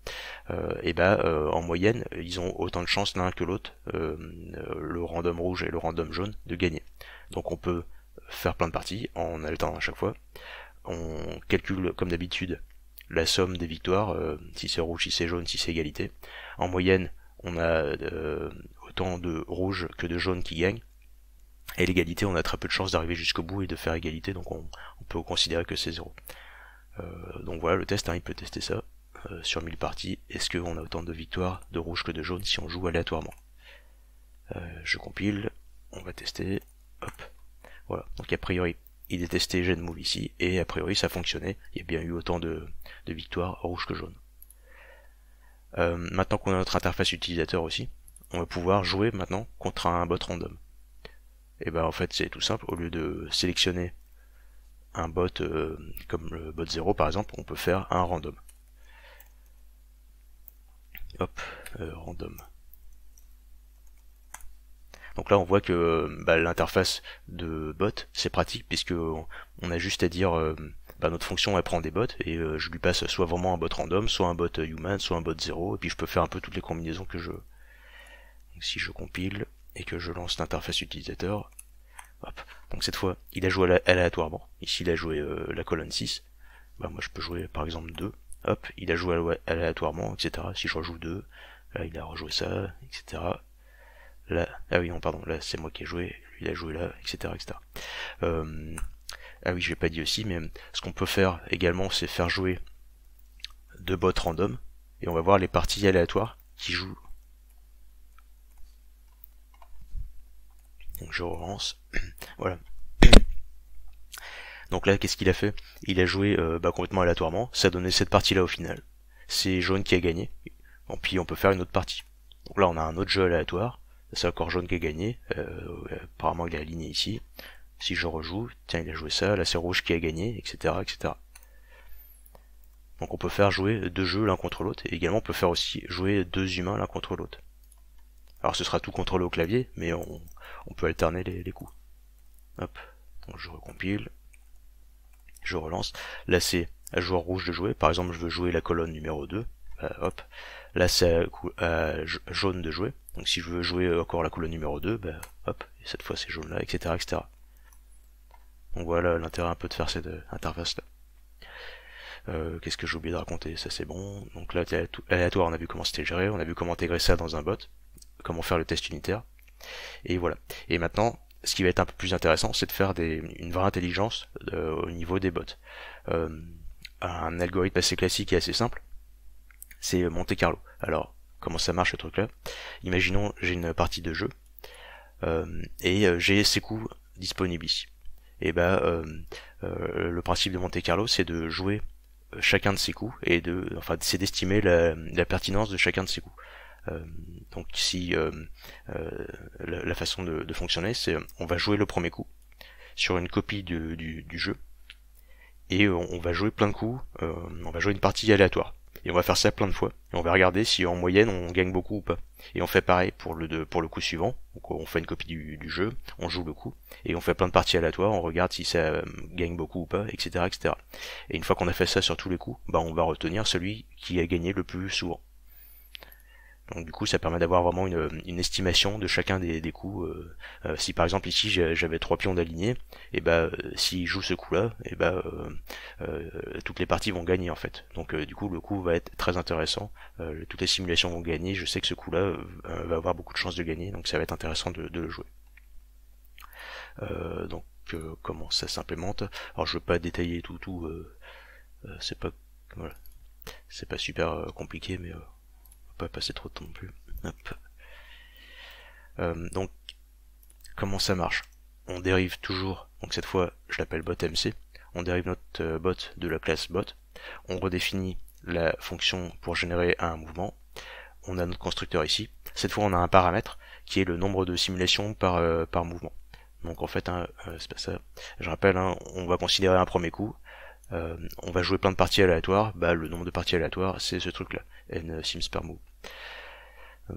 et eh bah ben, en moyenne, ils ont autant de chances l'un que l'autre, le random rouge et le random jaune, de gagner. Donc on peut faire plein de parties en alternant à chaque fois. On calcule comme d'habitude la somme des victoires, euh, si c'est rouge, si c'est jaune, si c'est égalité. En moyenne, on a euh, autant de rouge que de jaune qui gagnent. Et l'égalité, on a très peu de chances d'arriver jusqu'au bout et de faire égalité, donc on, peut considérer que c'est zéro. Euh, donc voilà, le test, hein, il peut tester ça sur 1000 parties. Est-ce qu'on a autant de victoires de rouge que de jaune si on joue aléatoirement Je compile, on va tester, hop. Voilà, donc a priori, il détestait testé Move ici, et a priori ça fonctionnait, il y a bien eu autant de, victoires rouge que jaune. Euh, maintenant qu'on a notre interface utilisateur aussi, on va pouvoir jouer maintenant contre un bot random. Et ben en fait c'est tout simple, au lieu de sélectionner un bot euh, comme le bot 0 par exemple, on peut faire un random. Hop, euh, random. Donc là on voit que bah, l'interface de bot c'est pratique puisque on a juste à dire euh, bah, notre fonction elle prend des bots et euh, je lui passe soit vraiment un bot random, soit un bot human, soit un bot 0 et puis je peux faire un peu toutes les combinaisons que je Donc, si je compile et que je lance l'interface utilisateur hop. donc cette fois il a joué aléatoirement ici il a joué euh, la colonne 6 bah, moi je peux jouer par exemple 2 hop il a joué aléatoirement etc si je rejoue 2 là il a rejoué ça etc ah oui, non, pardon, là c'est moi qui ai joué, lui il a joué là, etc. etc. Euh, ah oui, je l'ai pas dit aussi, mais ce qu'on peut faire également, c'est faire jouer deux bots random, et on va voir les parties aléatoires qui jouent. Donc je relance, [clears throat] voilà. [clears throat] Donc là, qu'est-ce qu'il a fait Il a joué euh, bah, complètement aléatoirement, ça a donné cette partie-là au final. C'est jaune qui a gagné, et puis on peut faire une autre partie. Donc là, on a un autre jeu aléatoire, c'est un corps jaune qui a gagné. Euh, euh, apparemment, il est aligné ici. Si je rejoue, tiens, il a joué ça. Là, c'est rouge qui a gagné, etc., etc. Donc on peut faire jouer deux jeux l'un contre l'autre, et également on peut faire aussi jouer deux humains l'un contre l'autre. Alors ce sera tout contrôlé au clavier, mais on, peut alterner les, coups. Hop, donc je recompile, je relance. Là c'est à joueur rouge de jouer, par exemple je veux jouer la colonne numéro 2, euh, hop. Là c'est à jaune de jouer, donc si je veux jouer euh, encore la couleur numéro 2, ben, hop, et cette fois c'est jaune là, etc. etc. Donc voilà l'intérêt un peu de faire cette euh, interface là. Euh, qu'est-ce que j'ai oublié de raconter Ça c'est bon. Donc là, aléatoire, eh, on a vu comment c'était géré, on a vu comment intégrer ça dans un bot, comment faire le test unitaire. Et voilà. Et maintenant, ce qui va être un peu plus intéressant, c'est de faire une vraie intelligence au niveau des bots. un algorithme assez classique et assez simple, c'est Monte Carlo. Alors, comment ça marche ce truc là. Imaginons j'ai une partie de jeu euh, et euh, j'ai ces coups disponibles ici. Et eh bah ben, euh, le principe de Monte Carlo c'est de jouer chacun de ces coups et de enfin c'est d'estimer la, pertinence de chacun de ces coups. donc si la, façon de, fonctionner c'est on va jouer le premier coup sur une copie du, jeu et on, va jouer plein de coups, on va jouer une partie aléatoire. Et on va faire ça plein de fois. Et on va regarder si en moyenne on gagne beaucoup ou pas. Et on fait pareil pour le, pour le coup suivant. on fait une copie du, du, jeu, on joue le coup, et on fait plein de parties aléatoires, on regarde si ça euh, gagne beaucoup ou pas, etc. etc. Et une fois qu'on a fait ça sur tous les coups, bah on va retenir celui qui a gagné le plus souvent. Donc du coup, ça permet d'avoir vraiment une, estimation de chacun des, des coups. Euh, euh, si par exemple ici j'avais trois pions d'aligné, et eh bah ben, euh, s'il joue ce coup-là, et eh ben toutes les parties vont gagner en fait. Donc du coup, le coup va être très intéressant. toutes les simulations vont gagner. Je sais que ce coup-là va avoir beaucoup de chances de gagner, donc ça va être intéressant de, le jouer. donc comment ça s'implémente. Alors je veux pas détailler tout tout. c'est pas voilà. C'est pas super compliqué, mais pas passer trop de temps non plus. Euh, donc, comment ça marche On dérive toujours, donc cette fois je l'appelle bot on dérive notre euh, bot de la classe bot, on redéfinit la fonction pour générer un mouvement, on a notre constructeur ici, cette fois on a un paramètre qui est le nombre de simulations par, euh, par mouvement. Donc en fait, hein, c'est ça. Je rappelle, hein, on va considérer un premier coup, euh, on va jouer plein de parties aléatoires, bah le nombre de parties aléatoires c'est ce truc là, n euh, sims per move. Euh,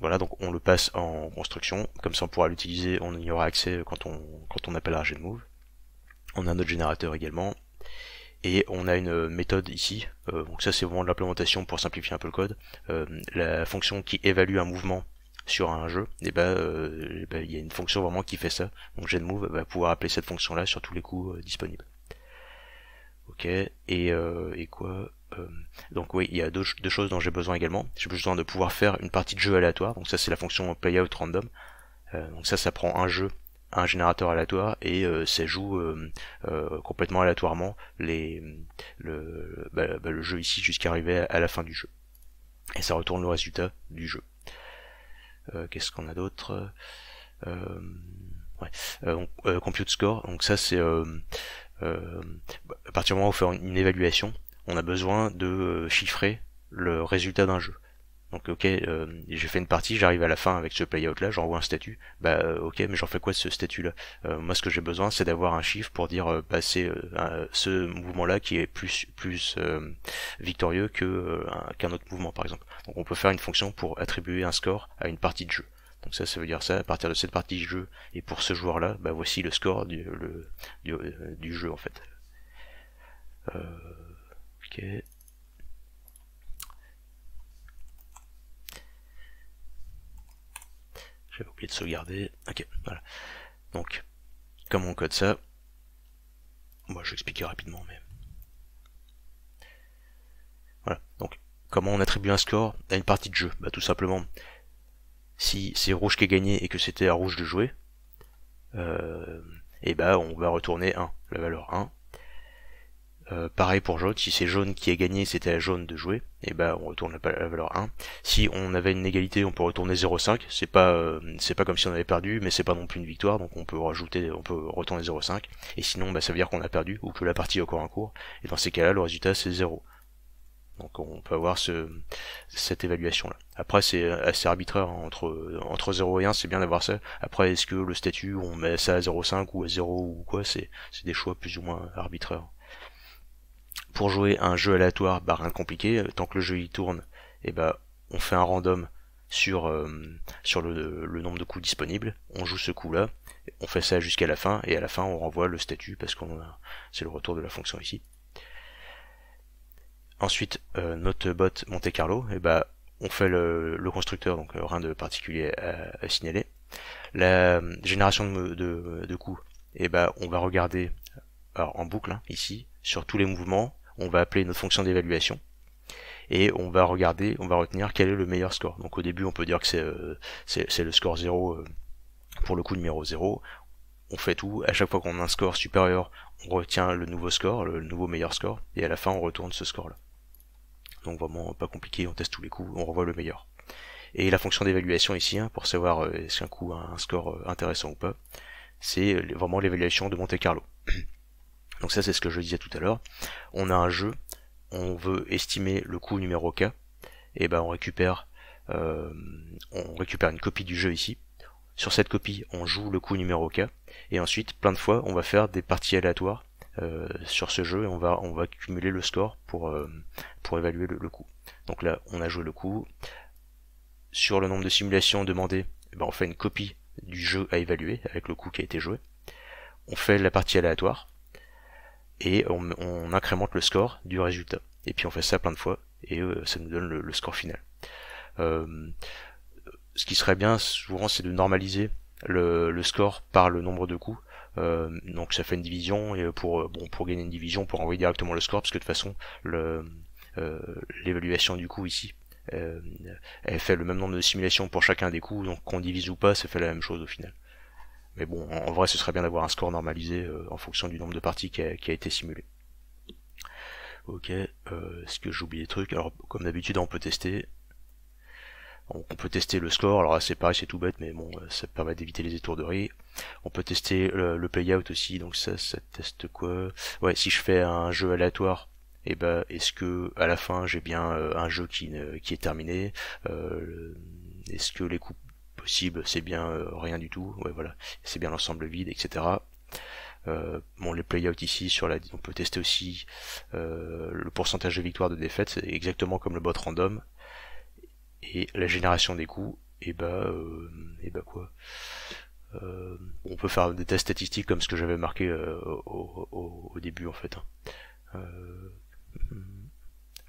voilà, donc on le passe en construction, comme ça on pourra l'utiliser, on y aura accès quand on, quand on appellera GenMove. On a notre générateur également, et on a une méthode ici, donc ça c'est vraiment de l'implémentation pour simplifier un peu le code, la fonction qui évalue un mouvement sur un jeu, et eh ben, eh ben, il y a une fonction vraiment qui fait ça. Donc GenMove va pouvoir appeler cette fonction-là sur tous les coups disponibles. Ok, et, euh, et quoi euh, donc oui, il y a deux, choses dont j'ai besoin également. J'ai besoin de pouvoir faire une partie de jeu aléatoire, donc ça c'est la fonction playout random. Euh, donc ça, ça prend un jeu, un générateur aléatoire, et ça joue complètement aléatoirement les, le, bah, bah, le jeu ici jusqu'à arriver à, la fin du jeu. Et ça retourne le résultat du jeu. Qu'est-ce qu'on a d'autre Ouais. Euh, compute score, donc ça c'est euh, à partir du moment où on fait une évaluation, on a besoin de euh, chiffrer le résultat d'un jeu. Donc ok, euh, j'ai fait une partie, j'arrive à la fin avec ce playout là, j'envoie un statut. Bah ok, mais j'en fais quoi de ce statut là Moi ce que j'ai besoin c'est d'avoir un chiffre pour dire bah, c'est ce mouvement là qui est plus plus victorieux que qu'un autre mouvement par exemple. Donc on peut faire une fonction pour attribuer un score à une partie de jeu. Donc ça, ça veut dire ça, à partir de cette partie du jeu, et pour ce joueur-là, bah voici le score du, euh, jeu en fait. Euh, ok. J'avais oublié de sauvegarder. Ok, voilà. Donc, comment on code ça Moi, je vais expliquer rapidement, mais... Voilà, donc, comment on attribue un score à une partie de jeu Bah tout simplement, si c'est rouge qui a gagné et que c'était à rouge de jouer, euh, et eh ben, on va retourner 1, la valeur 1. Euh, pareil pour jaune, si c'est jaune qui a gagné, c'était à jaune de jouer, et eh ben on retourne la, la valeur 1. Si on avait une égalité, on peut retourner 0,5, c'est pas euh, c'est pas comme si on avait perdu, mais c'est pas non plus une victoire, donc on peut rajouter, on peut retourner 0,5, et sinon bah, ça veut dire qu'on a perdu, ou que la partie est encore en cours, et dans ces cas-là le résultat c'est 0. Donc on peut avoir ce, cette évaluation là. Après, c'est assez arbitraire. Hein, entre, entre 0 et 1, c'est bien d'avoir ça. Après, est-ce que le statut, on met ça à 0,5 ou à 0 ou quoi C'est des choix plus ou moins arbitraires. Pour jouer un jeu aléatoire, bah rien de compliqué. Tant que le jeu y tourne, et eh ben bah, on fait un random sur, euh, sur le, nombre de coups disponibles. On joue ce coup-là. On fait ça jusqu'à la fin. Et à la fin, on renvoie le statut parce qu'on c'est le retour de la fonction ici. Ensuite, euh, notre bot Monte Carlo, et eh bah, on fait le, constructeur, donc euh, rien de particulier à, signaler. La euh, génération de, de, coûts, et eh ben, on va regarder alors, en boucle, hein, ici, sur tous les mouvements, on va appeler notre fonction d'évaluation, et on va regarder, on va retenir quel est le meilleur score. Donc au début, on peut dire que c'est euh, le score 0, pour le coup numéro 0, on fait tout, à chaque fois qu'on a un score supérieur, on retient le nouveau score, le nouveau meilleur score, et à la fin on retourne ce score-là. Donc vraiment pas compliqué, on teste tous les coups, on revoit le meilleur. Et la fonction d'évaluation ici, hein, pour savoir est-ce euh, qu'un coup a un score euh, intéressant ou pas, c'est euh, vraiment l'évaluation de Monte Carlo. [clears throat] Donc ça c'est ce que je disais tout à l'heure. On a un jeu, on veut estimer le coup numéro K, et ben on récupère on récupère une copie du jeu ici. Sur cette copie, on joue le coup numéro K, et ensuite, plein de fois, on va faire des parties aléatoires euh, sur ce jeu et on va, on va cumuler le score pour, euh, pour évaluer le, coup. coût. Donc là, on a joué le coup Sur le nombre de simulations demandées, eh ben, on fait une copie du jeu à évaluer avec le coût qui a été joué. On fait la partie aléatoire et on, incrémente le score du résultat. Et puis on fait ça plein de fois et euh, ça nous donne le, score final. ce qui serait bien souvent c'est de normaliser le, le, score par le nombre de coups. Euh, donc ça fait une division et euh, pour euh, bon pour gagner une division pour envoyer directement le score parce que de toute façon le l'évaluation du coup ici elle fait le même nombre de simulations pour chacun des coups, donc qu'on divise ou pas, ça fait la même chose au final. Mais bon, en vrai, ce serait bien d'avoir un score normalisé en fonction du nombre de parties qui a, été simulé. Ok, est-ce que j'oublie des trucs Alors, comme d'habitude, on peut tester. On, peut tester le score, alors c'est pareil, c'est tout bête, mais bon, euh, ça permet d'éviter les étourderies. On peut tester le, play payout aussi, donc ça, ça teste quoi Ouais, si je fais un jeu aléatoire, et eh ben est-ce que à la fin j'ai bien euh, un jeu qui, qui est terminé euh, Est-ce que les coupes possibles c'est bien rien du tout Ouais voilà, c'est bien l'ensemble vide, etc. bon les playouts ici sur la on peut tester aussi le pourcentage de victoire de défaite, c'est exactement comme le bot random. Et la génération des coûts, et eh bah, ben, euh, et eh bah ben quoi. Euh, on peut faire des tests statistiques comme ce que j'avais marqué euh, au, début en fait. Hein. Euh,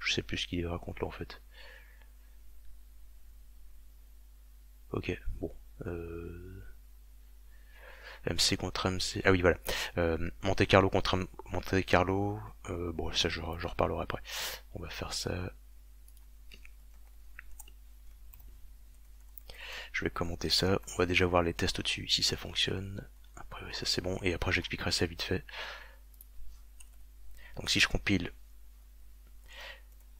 je sais plus ce qu'il raconte là en fait. Ok, bon. MC contre MC. Ah oui, voilà. Monte Carlo contre Monte Carlo. bon, ça, je reparlerai après. On va faire ça. Je vais commenter ça. On va déjà voir les tests au-dessus, si ça fonctionne. Après, ça c'est bon. Et après, j'expliquerai ça vite fait. Donc si je compile,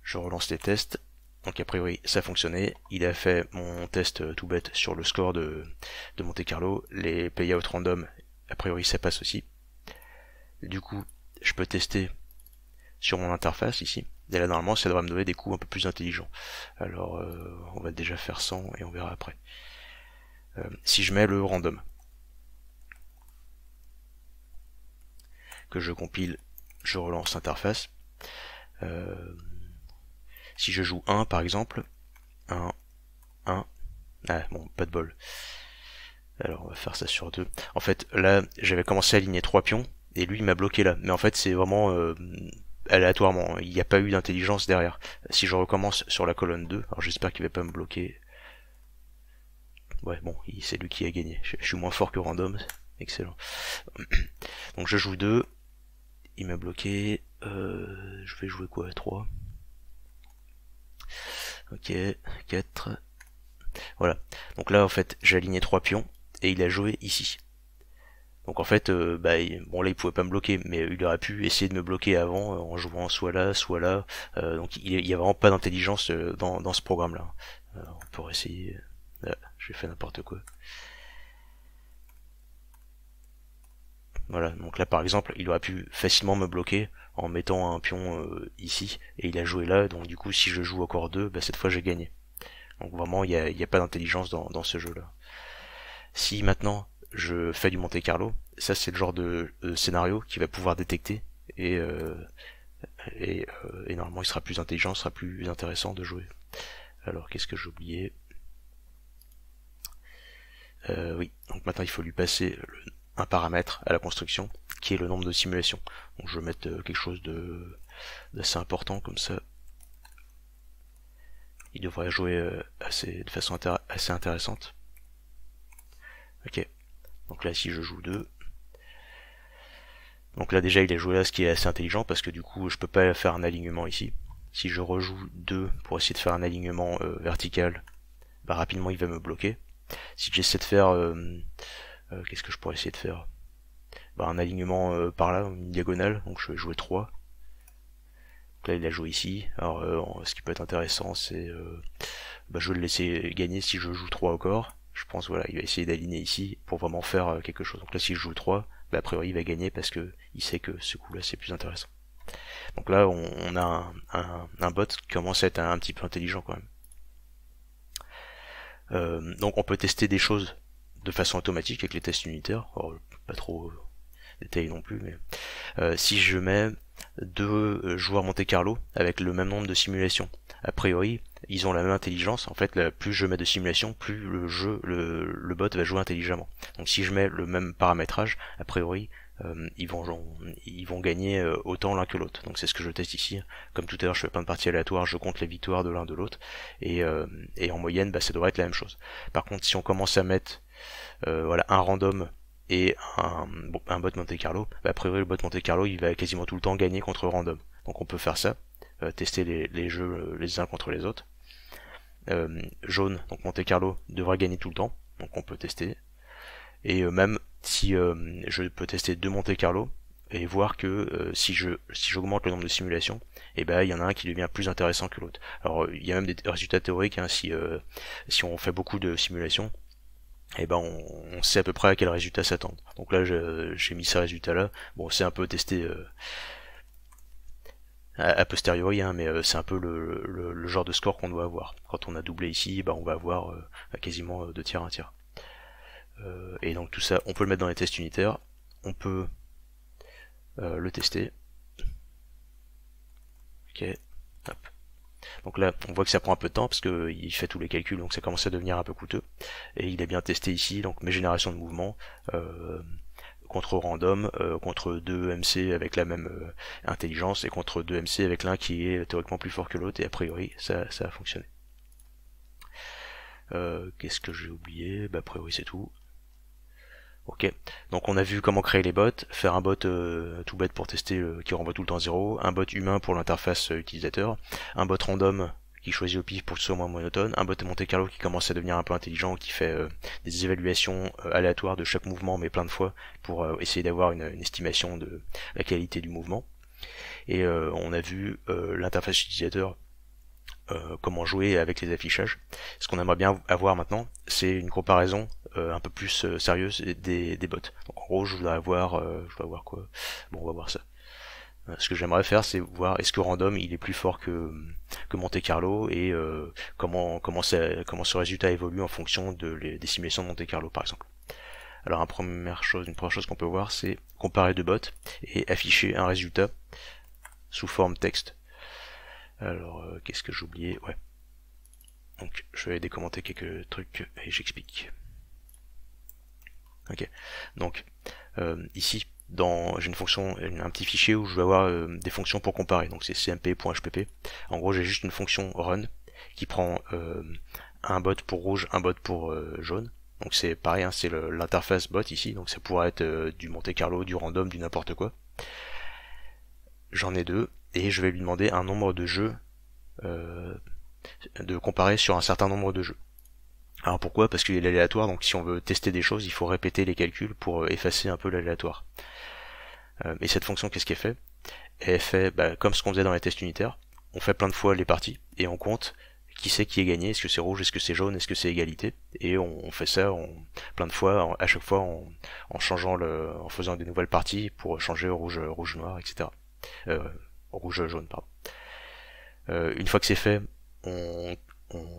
je relance les tests. Donc a priori ça fonctionnait. Il a fait mon test euh, tout bête sur le score de, de Monte Carlo. Les payouts random, a priori ça passe aussi. Du coup, je peux tester sur mon interface ici. Et là normalement ça devrait me donner des coups un peu plus intelligents. Alors euh, on va déjà faire 100 et on verra après. Euh, si je mets le random. Que je compile, je relance l'interface. Euh, si je joue 1 par exemple, 1, 1, ah bon, pas de bol. Alors on va faire ça sur 2. En fait, là, j'avais commencé à aligner 3 pions, et lui il m'a bloqué là. Mais en fait, c'est vraiment euh, aléatoirement, il n'y a pas eu d'intelligence derrière. Si je recommence sur la colonne 2, alors j'espère qu'il va pas me bloquer Ouais, bon, c'est lui qui a gagné. Je, suis moins fort que random. Excellent. [clears throat] Donc je joue 2. Il m'a bloqué. Euh, je vais jouer quoi 3. Ok, 4. Voilà. Donc là, en fait, j'ai aligné 3 pions. Et il a joué ici. Donc en fait, euh, bah, bon là il pouvait pas me bloquer, mais il aurait pu essayer de me bloquer avant euh, en jouant soit là, soit là. donc il n'y a vraiment pas d'intelligence dans, dans, ce programme là. on peut essayer. J'ai fait n'importe quoi. Voilà, donc là par exemple, il aurait pu facilement me bloquer en mettant un pion euh, ici, et il a joué là, donc du coup si je joue encore deux, bah, cette fois j'ai gagné. Donc vraiment, il n'y a, pas d'intelligence dans, ce jeu-là. Si maintenant je fais du Monte Carlo, ça c'est le genre de, euh, scénario qui va pouvoir détecter, et, euh, et, normalement il sera plus intelligent, il sera plus intéressant de jouer. Alors qu'est-ce que j'ai oublié euh, oui, donc maintenant il faut lui passer un paramètre à la construction qui est le nombre de simulations. Donc je vais mettre euh, quelque chose de d'assez important comme ça. Il devrait jouer euh, assez, de façon assez intéressante. Ok. Donc là si je joue 2. Donc là déjà il a joué là ce qui est assez intelligent parce que du coup je peux pas faire un alignement ici. Si je rejoue 2 pour essayer de faire un alignement vertical, bah, rapidement il va me bloquer. Si j'essaie de faire... Euh, euh, qu'est-ce que je pourrais essayer de faire bah, Un alignement euh, par là, une diagonale, donc je vais jouer 3. Donc là, il la joué ici. Alors, ce qui peut être intéressant, c'est... Bah, je vais le laisser gagner si je joue 3 encore. Je pense, voilà, il va essayer d'aligner ici pour vraiment faire quelque chose. Donc là, si je joue 3, bah, a priori, il va gagner parce que il sait que ce coup-là, c'est plus intéressant. Donc là, on, a un, bot qui commence à être un petit peu intelligent quand même. Euh, donc on peut tester des choses de façon automatique avec les tests unitaires. pas trop euh, détaillé non plus, mais euh, si je mets deux joueurs Monte Carlo avec le même nombre de simulations, a priori, ils ont la même intelligence. En fait, plus je mets de simulations, plus le jeu, le, bot va jouer intelligemment. Donc si je mets le même paramétrage, a priori, euh, ils, vont, ils vont gagner euh, autant l'un que l'autre. Donc c'est ce que je teste ici. Comme tout à l'heure, je fais plein de parties aléatoires, je compte les victoires de l'un de l'autre, et, euh, en moyenne, bah, ça devrait être la même chose. Par contre, si on commence à mettre voilà, un random et un, un bot Monte Carlo, bah, a priori le bot Monte Carlo, il va quasiment tout le temps gagner contre random. Donc on peut faire ça, tester les, jeux les uns contre les autres. jaune, donc Monte Carlo, devrait gagner tout le temps, donc on peut tester. Et même si euh, je peux tester deux Monte Carlo et voir que euh, si je si j'augmente le nombre de simulations, et eh ben il y en a un qui devient plus intéressant que l'autre. Alors euh, il y a même des résultats théoriques hein, si on fait beaucoup de simulations, eh ben on, sait à peu près à quel résultat s'attendre. Donc là j'ai mis ces résultats là. Bon c'est un peu testé a posteriori, hein, mais c'est un peu le, genre de score qu'on doit avoir. Quand on a doublé ici, bah, on va avoir quasiment de tiers à tiers. Euh, et donc tout ça, on peut le mettre dans les tests unitaires, on peut euh, le tester. Ok, Hop. Donc là, on voit que ça prend un peu de temps parce qu'il fait tous les calculs, donc ça commence à devenir un peu coûteux. Et il a bien testé ici, donc mes générations de mouvements, euh, contre random, contre deux MC avec la même intelligence et contre deux MC avec l'un qui est théoriquement plus fort que l'autre, et a priori, ça, ça a fonctionné. Qu'est-ce que j'ai oublié Bah, a priori, c'est tout. Ok, donc on a vu comment créer les bots, faire un bot euh, tout bête pour tester euh, qui renvoie tout le temps zéro, un bot humain pour l'interface euh, utilisateur, un bot random qui choisit au pif pour que ce soit moins monotone, un bot Monte Carlo qui commence à devenir un peu intelligent, qui fait des évaluations aléatoires de chaque mouvement mais plein de fois pour essayer d'avoir une, estimation de la qualité du mouvement. Et on a vu l'interface utilisateur comment jouer avec les affichages. Ce qu'on aimerait bien avoir maintenant, c'est une comparaison euh, un peu plus euh, sérieuse des, des bots. en gros, je dois avoir, euh, je voudrais voir quoi Bon, on va voir ça. Ce que j'aimerais faire, c'est voir est-ce que Random il est plus fort que, que Monte Carlo et comment comment, ça, comment ce résultat évolue en fonction de les, des simulations de Monte Carlo par exemple. Alors une première chose, une première chose qu'on peut voir, c'est comparer deux bots et afficher un résultat sous forme texte. Alors qu'est-ce que j'ai oublié Ouais. Donc je vais décommenter quelques trucs et j'explique. Ok. Donc euh, ici, dans j'ai une fonction, un petit fichier où je vais avoir euh, des fonctions pour comparer. Donc c'est cmp.hpp. En gros, j'ai juste une fonction run qui prend euh, un bot pour rouge, un bot pour jaune. Donc c'est pareil, hein, c'est l'interface bot ici. Donc ça pourrait être du Monte Carlo, du random, du n'importe quoi. J'en ai deux et je vais lui demander un nombre de jeux de comparer sur un certain nombre de jeux. Alors pourquoi Parce qu'il est aléatoire, l'aléatoire, donc si on veut tester des choses, il faut répéter les calculs pour euh, effacer un peu l'aléatoire. Euh, et cette fonction, qu'est-ce qu'elle fait Elle fait, bah, comme ce qu'on faisait dans les tests unitaires, on fait plein de fois les parties, et on compte qui c'est qui est gagné, est-ce que c'est rouge, est-ce que c'est jaune, est-ce que c'est égalité, et on, fait ça plein de fois, à chaque fois en, changeant le, en faisant des nouvelles parties pour changer rouge, rouge, noir, etc. Euh, rouge, jaune, euh, une fois que c'est fait, on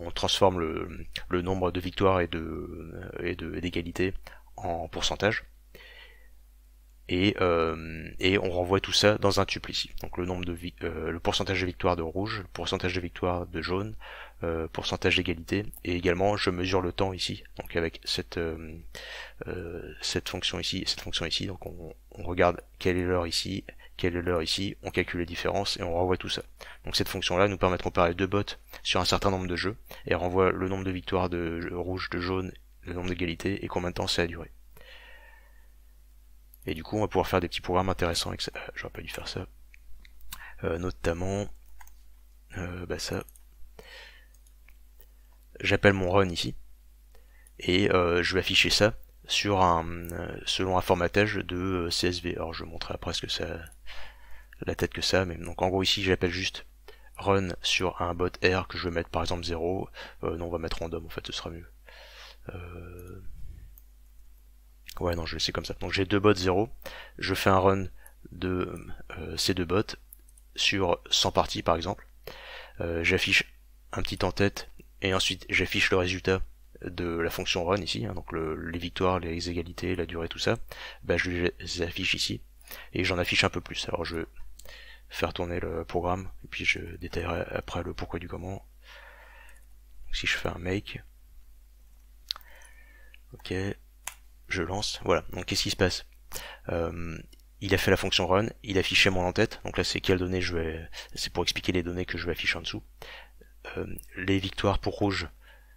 on transforme le, nombre de victoires et de et d'égalités en pourcentage. Euh, et, on renvoie tout ça dans un tuple ici. Donc le nombre de euh, le pourcentage de victoires de rouge, le pourcentage de victoires de jaune, euh, pourcentage d'égalité, et également je mesure le temps ici, donc avec cette euh, cette fonction ici et cette fonction ici, donc on regarde quelle est l'heure ici, quelle est l'heure ici, on calcule les différences et on renvoie tout ça. Donc cette fonction-là nous permet de comparer deux bots sur un certain nombre de jeux et renvoie le nombre de victoires de rouge, de jaune, le nombre d'égalités et combien de temps ça a duré. Et du coup, on va pouvoir faire des petits programmes intéressants avec ça. Euh, j'aurais pas dû faire ça. Euh, notamment, euh, bah ça. J'appelle mon run ici et je vais afficher ça sur un selon un formatage de CSV. Alors je vais montrer après ce que ça la tête que ça, mais donc en gros ici j'appelle juste run sur un bot R que je vais mettre par exemple 0, euh, non on va mettre random en fait ce sera mieux. Euh, ouais non je vais comme ça. Donc j'ai deux bots 0, je fais un run de euh, ces deux bots sur 100 parties par exemple, j'affiche un petit en tête et ensuite j'affiche le résultat de la fonction run ici, hein, donc les victoires, les égalités, la durée, tout ça, bah, je les affiche ici, et j'en affiche un peu plus. Alors je faire tourner le programme, et puis je détaillerai après le pourquoi du comment. si je fais un make, ok, je lance, voilà, donc qu'est-ce qui se passe euh, il a fait la fonction run, il a affiché mon en-tête, donc là c'est quelles données je vais, c'est pour expliquer les données que je vais afficher en dessous, euh, les victoires pour rouge,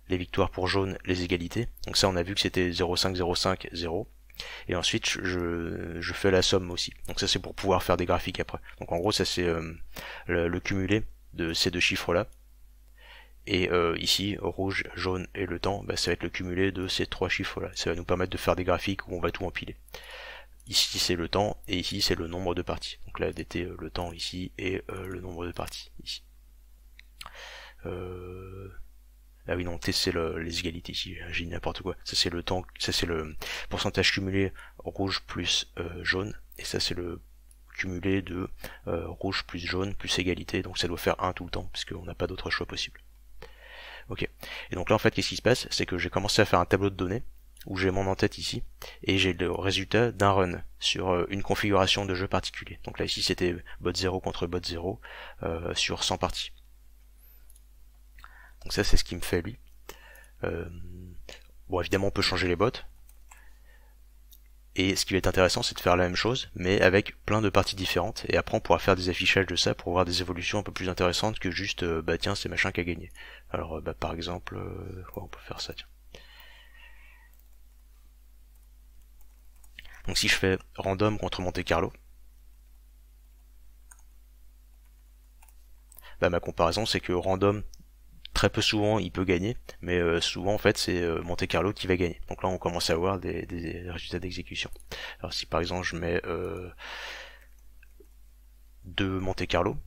les victoires pour jaune, les égalités, donc ça on a vu que c'était 0,5, 0,5, 0, et ensuite je, je fais la somme aussi. Donc ça c'est pour pouvoir faire des graphiques après. Donc en gros ça c'est euh, le, cumulé de ces deux chiffres là. Et euh, ici, rouge, jaune et le temps, bah, ça va être le cumulé de ces trois chiffres là. Ça va nous permettre de faire des graphiques où on va tout empiler. Ici c'est le temps et ici c'est le nombre de parties. Donc là DT euh, le temps ici et le nombre de parties ici. Euh ah oui, non, T c'est les égalités, j'ai n'importe quoi. Ça c'est le temps, ça c'est le pourcentage cumulé rouge plus euh, jaune, et ça c'est le cumulé de euh, rouge plus jaune plus égalité, donc ça doit faire 1 tout le temps, puisqu'on n'a pas d'autre choix possible. Ok, et donc là en fait qu'est-ce qui se passe C'est que j'ai commencé à faire un tableau de données, où j'ai mon en-tête ici, et j'ai le résultat d'un run sur euh, une configuration de jeu particulier. Donc là ici c'était bot 0 contre bot 0 sur 100 parties. Donc ça c'est ce qu'il me fait lui. Euh, bon évidemment on peut changer les bottes. Et ce qui va être intéressant c'est de faire la même chose mais avec plein de parties différentes et après on pourra faire des affichages de ça pour voir des évolutions un peu plus intéressantes que juste euh, bah tiens c'est machin qui a gagné. Alors euh, bah, par exemple on peut faire ça tiens. Donc si je fais random contre Monte Carlo, bah, ma comparaison c'est que random très peu souvent il peut gagner, mais euh, souvent en fait c'est euh, Monte Carlo qui va gagner. Donc là on commence à avoir des, résultats d'exécution. Alors si par exemple je mets euh, Monte Carlo,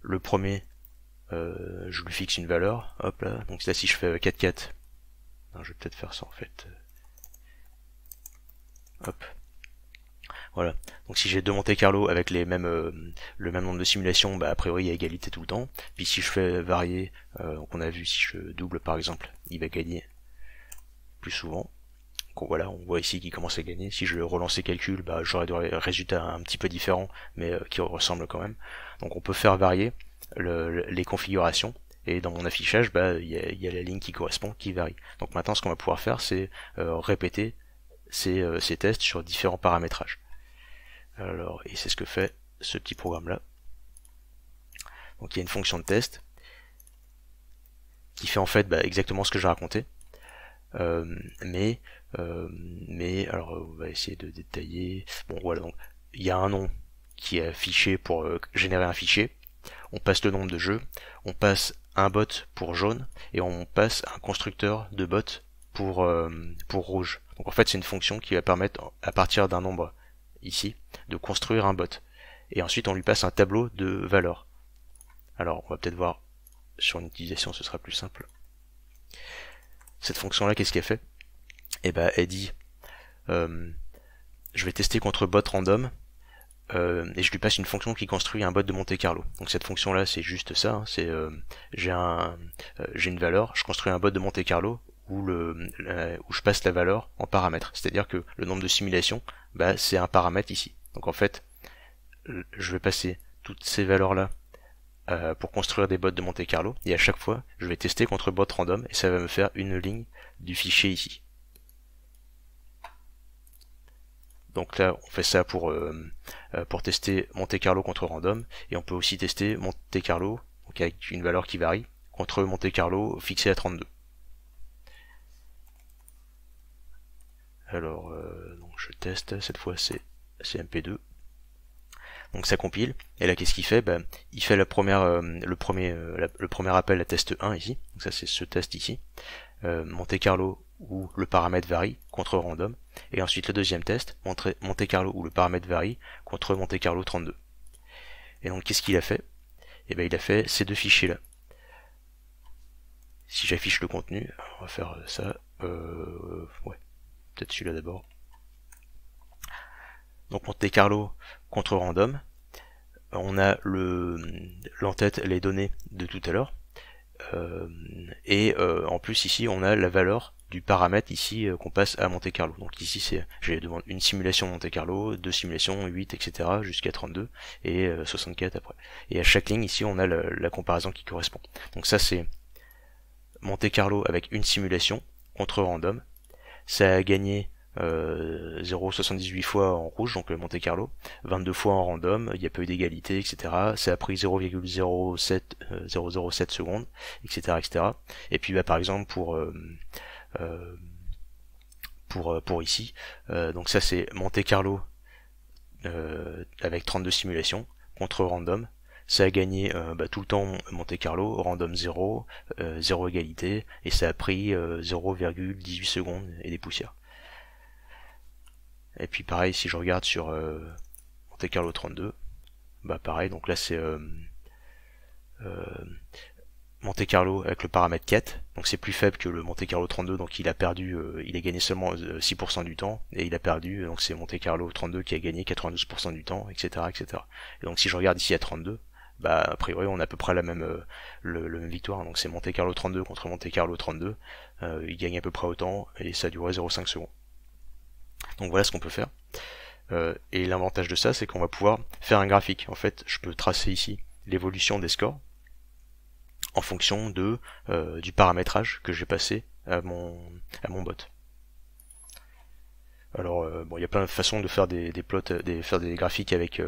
le premier euh, je lui fixe une valeur, hop là, donc là si je fais 4-4, je vais peut-être faire ça en fait, hop, voilà. Donc si j'ai deux Monte Carlo avec les mêmes, euh, le même nombre de simulations, bah, a priori il y a égalité tout le temps. Puis si je fais varier, euh, donc on a vu si je double par exemple, il va gagner plus souvent. Donc voilà, on voit ici qu'il commence à gagner. Si je relance les calculs, bah, j'aurai des résultats un petit peu différents, mais euh, qui ressemblent quand même. Donc on peut faire varier les configurations et dans mon affichage, bah, il y, a, la ligne qui correspond, qui varie. Donc maintenant, ce qu'on va pouvoir faire, c'est euh, répéter ces, ces, tests sur différents paramétrages. Alors, et c'est ce que fait ce petit programme-là. Donc il y a une fonction de test qui fait en fait bah, exactement ce que j'ai raconté. Euh, mais, euh, mais, alors on va essayer de détailler. Bon voilà, donc il y a un nom qui est affiché pour euh, générer un fichier. On passe le nombre de jeux, on passe un bot pour jaune et on passe un constructeur de bot pour, pour rouge. Donc en fait c'est une fonction qui va permettre à partir d'un nombre ici, de construire un bot. Et ensuite, on lui passe un tableau de valeurs. Alors, on va peut-être voir sur une utilisation, ce sera plus simple. Cette fonction-là, qu'est-ce qu'elle fait Eh ben, elle dit, euh, je vais tester contre bot random, euh, et je lui passe une fonction qui construit un bot de Monte Carlo. Donc cette fonction là c'est juste ça, hein. c'est euh, j'ai un, une valeur, je construis un bot de Monte Carlo où, où je passe la valeur en paramètre, c'est-à-dire que le nombre de simulations bah, c'est un paramètre ici. Donc en fait, je vais passer toutes ces valeurs-là euh, pour construire des bots de Monte Carlo, et à chaque fois, je vais tester contre bot random, et ça va me faire une ligne du fichier ici. Donc là, on fait ça pour, euh, euh, pour tester Monte Carlo contre random, et on peut aussi tester Monte Carlo, avec une valeur qui varie, contre Monte Carlo fixé à 32. Alors, je teste, cette fois c'est CMP2. Donc ça compile, et là qu'est-ce qu'il fait ben, Il fait euh, euh, le, premier, appel à test 1 ici, donc ça c'est ce test ici, euh, Monte Carlo où le paramètre varie contre random, et ensuite le deuxième test, Monte Carlo où le paramètre varie contre Monte Carlo 32. Et donc qu'est-ce qu'il a fait Et eh bien il a fait ces deux fichiers là. Si j'affiche le contenu, on va faire ça, ouais, peut-être celui-là d'abord donc Monte Carlo contre random. On a le l'entête les données de tout à l'heure. Euh, et euh, en plus ici on a la valeur du paramètre ici euh, qu'on passe à Monte Carlo. Donc ici c'est j'ai demandé une simulation Monte Carlo, deux simulations, 8, etc. jusqu'à 32 et 64 après. Et à chaque ligne ici on a la comparaison qui correspond. Donc ça c'est Monte Carlo avec une simulation contre random. Ça a gagné 0,78 euh, fois en rouge, donc euh, Monte Carlo, 22 fois en random, il n'y a peu d'égalité, etc. Ça a pris 0,07 007 euh, secondes, etc., etc. Et puis bah, par exemple pour pour pour ici, donc ça c'est Monte Carlo avec 32 simulations contre random. Ça a gagné bah, tout le temps Monte Carlo, random 0, 0 égalité, et ça a pris 0,18 secondes et des poussières. Et puis pareil, si je regarde sur euh, Monte Carlo 32, bah pareil, donc là c'est euh, euh, Monte Carlo avec le paramètre quête, donc c'est plus faible que le Monte Carlo 32, donc il a perdu, il a gagné seulement 6% du temps, et il a perdu, donc c'est Monte Carlo 32 qui a gagné 92% du temps, etc. etc. Et donc si je regarde ici à 32, bah a priori on a à peu près la même le, même victoire donc c'est Monte Carlo 32 contre Monte Carlo 32 il gagne à peu près autant et ça duré 0,5 secondes donc voilà ce qu'on peut faire. Euh, et l'avantage de ça, c'est qu'on va pouvoir faire un graphique. En fait, je peux tracer ici l'évolution des scores en fonction de, euh, du paramétrage que j'ai passé à mon, à mon bot. Alors euh, bon, il y a plein de façons de faire des, plots, des, faire des graphiques avec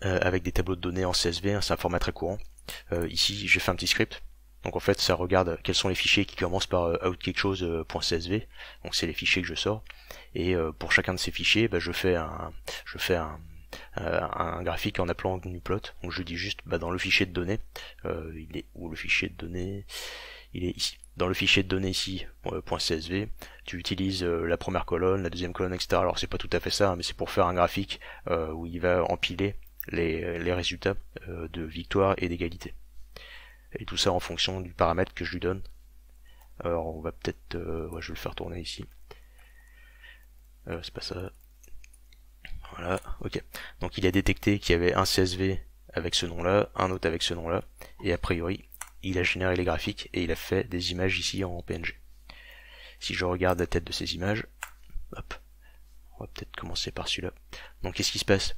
avec des tableaux de données en CSV, hein, c'est un format très courant. ici, j'ai fait un petit script donc en fait, ça regarde quels sont les fichiers qui commencent par euh, out quelque .csv. Euh, Donc c'est les fichiers que je sors. Et euh, pour chacun de ces fichiers, bah, je fais un, je fais un, graphique en appelant gnuplot. Donc je dis juste bah, dans le fichier de données, il est où le fichier de données Il est ici. Dans le fichier de données ici .csv, tu utilises la première colonne, la deuxième colonne, etc. Alors c'est pas tout à fait ça, hein, mais c'est pour faire un graphique où il va empiler les, les résultats de victoire et d'égalité et tout ça en fonction du paramètre que je lui donne. Alors on va peut-être, euh, ouais, je vais le faire tourner ici. Euh, c'est pas ça. Voilà, ok. Donc il a détecté qu'il y avait un CSV avec ce nom-là, un autre avec ce nom-là, et a priori, il a généré les graphiques et il a fait des images ici en PNG. Si je regarde la tête de ces images, hop, on va peut-être commencer par celui-là. Donc qu'est-ce qui se passe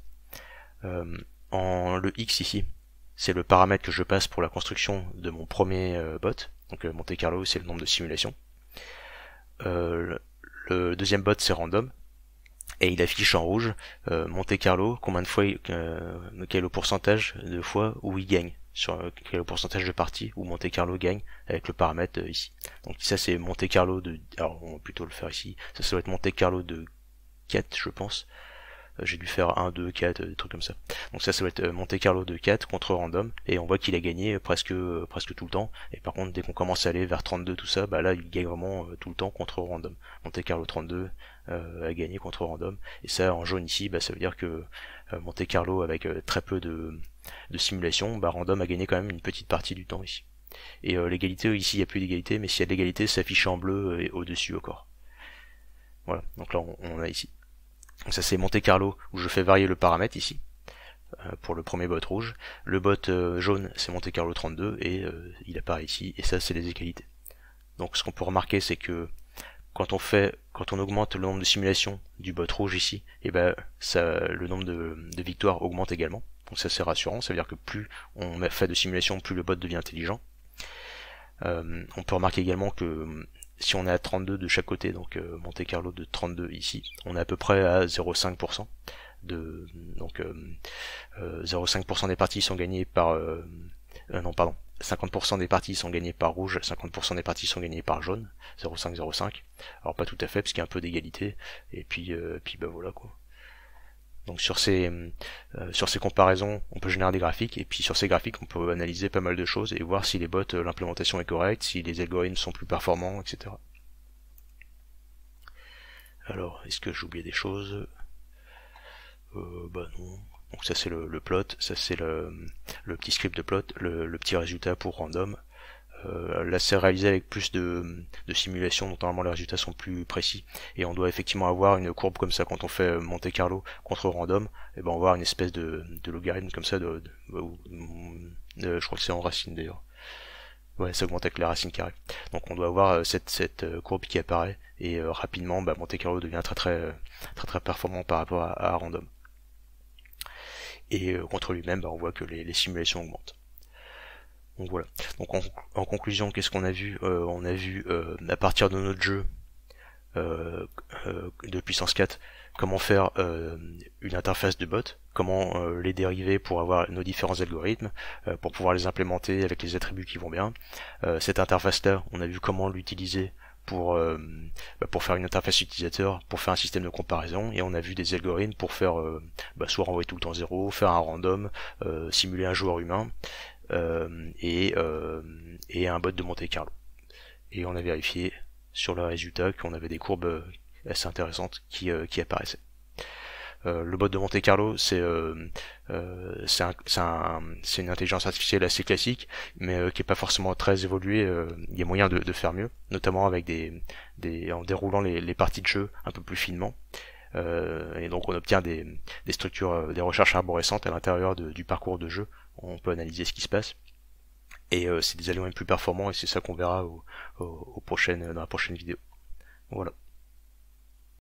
euh, En le X ici, c'est le paramètre que je passe pour la construction de mon premier euh, bot. Donc euh, Monte Carlo, c'est le nombre de simulations. Euh, le deuxième bot, c'est random. Et il affiche en rouge Monte Carlo, combien de fois, quel est le pourcentage de fois où il gagne, sur quel est le pourcentage de parties où Monte Carlo gagne avec le paramètre ici. Donc ça c'est Monte Carlo de, alors on va plutôt le faire ici, ça, ça doit être Monte Carlo de 4 je pense, euh, j'ai dû faire 1, 2, 4, des trucs comme ça. Donc ça, ça va être euh, Monte Carlo de 4 contre random, et on voit qu'il a gagné euh, presque presque tout le temps. Et par contre, dès qu'on commence à aller vers 32, tout ça, bah là, il gagne vraiment tout le temps contre random. Monte Carlo 32 a gagné contre random. Et ça, en jaune ici, bah, ça veut dire que Monte Carlo, avec très peu de, de simulation, bah, random a gagné quand même une petite partie du temps ici. Et l'égalité, ici il n'y a plus d'égalité, mais s'il y a de l'égalité, s'affiche en bleu et au-dessus encore Voilà, donc là on a ici. Donc ça c'est Monte Carlo où je fais varier le paramètre ici euh, pour le premier bot rouge. Le bot euh, jaune c'est Monte Carlo 32 et euh, il apparaît ici et ça c'est les égalités. Donc ce qu'on peut remarquer c'est que quand on fait quand on augmente le nombre de simulations du bot rouge ici, et eh ben ça le nombre de, victoires augmente également. Donc ça c'est rassurant, ça veut dire que plus on fait de simulations, plus le bot devient intelligent. on peut remarquer également que si on est à 32 de chaque côté, donc euh, Monte Carlo de 32 ici, on est à peu près à 0,5%. De, donc 0,5% euh, euh, des parties sont gagnées par... non, pardon. 50% des parties sont gagnées par rouge, 50% des parties sont gagnées par jaune, 0,5, 0,5. Alors pas tout à fait, parce qu'il y a un peu d'égalité. Et puis, puis bah voilà quoi. Donc sur ces, euh, sur ces comparaisons, on peut générer des graphiques, et puis sur ces graphiques, on peut analyser pas mal de choses et voir si les bots, euh, l'implémentation est correcte, si les algorithmes sont plus performants, etc. Alors, est-ce que j'ai oublié des choses euh, Bah non. Donc ça c'est le, plot, ça c'est le, petit script de plot, le petit résultat pour random. Euh, là c'est réalisé avec plus de, simulations, notamment normalement les résultats sont plus précis. Et on doit effectivement avoir une courbe comme ça quand on fait euh, Monte Carlo contre random, et ben on va une espèce de, logarithme comme ça de, bah, mm, euh, je crois que c'est en racine d'ailleurs. Ouais, ça augmente avec la racine carrée. Donc on doit avoir cette, courbe qui apparaît et rapidement bah, Monte Carlo devient très très très très performant par rapport à, random. Et contre lui-même, bah, on voit que les simulations augmentent. Donc voilà. Donc en, conclusion, qu'est-ce qu'on a vu euh, On a vu euh, à partir de notre jeu euh, de puissance 4, comment faire une interface de bot, comment les dériver pour avoir nos différents algorithmes, pour pouvoir les implémenter avec les attributs qui vont bien. cette interface-là, on a vu comment l'utiliser pour, bah, pour faire une interface utilisateur, pour faire un système de comparaison, et on a vu des algorithmes pour faire bah, soit renvoyer tout le temps zéro, faire un random, simuler un joueur humain, euh, euh, et, un bot de Monte Carlo. Et on a vérifié sur le résultat qu'on avait des courbes assez intéressantes qui, euh, qui apparaissaient. le bot de Monte Carlo, c'est une intelligence artificielle assez classique, mais qui est pas forcément très évoluée. Il y a moyen de, faire mieux, notamment avec des, en déroulant les, parties de jeu un peu plus finement. et donc on obtient des structures, des recherches arborescentes à l'intérieur du parcours de jeu on peut analyser ce qui se passe. Et euh, c'est des alliés plus performants et c'est ça qu'on verra dans la prochaine vidéo. Voilà.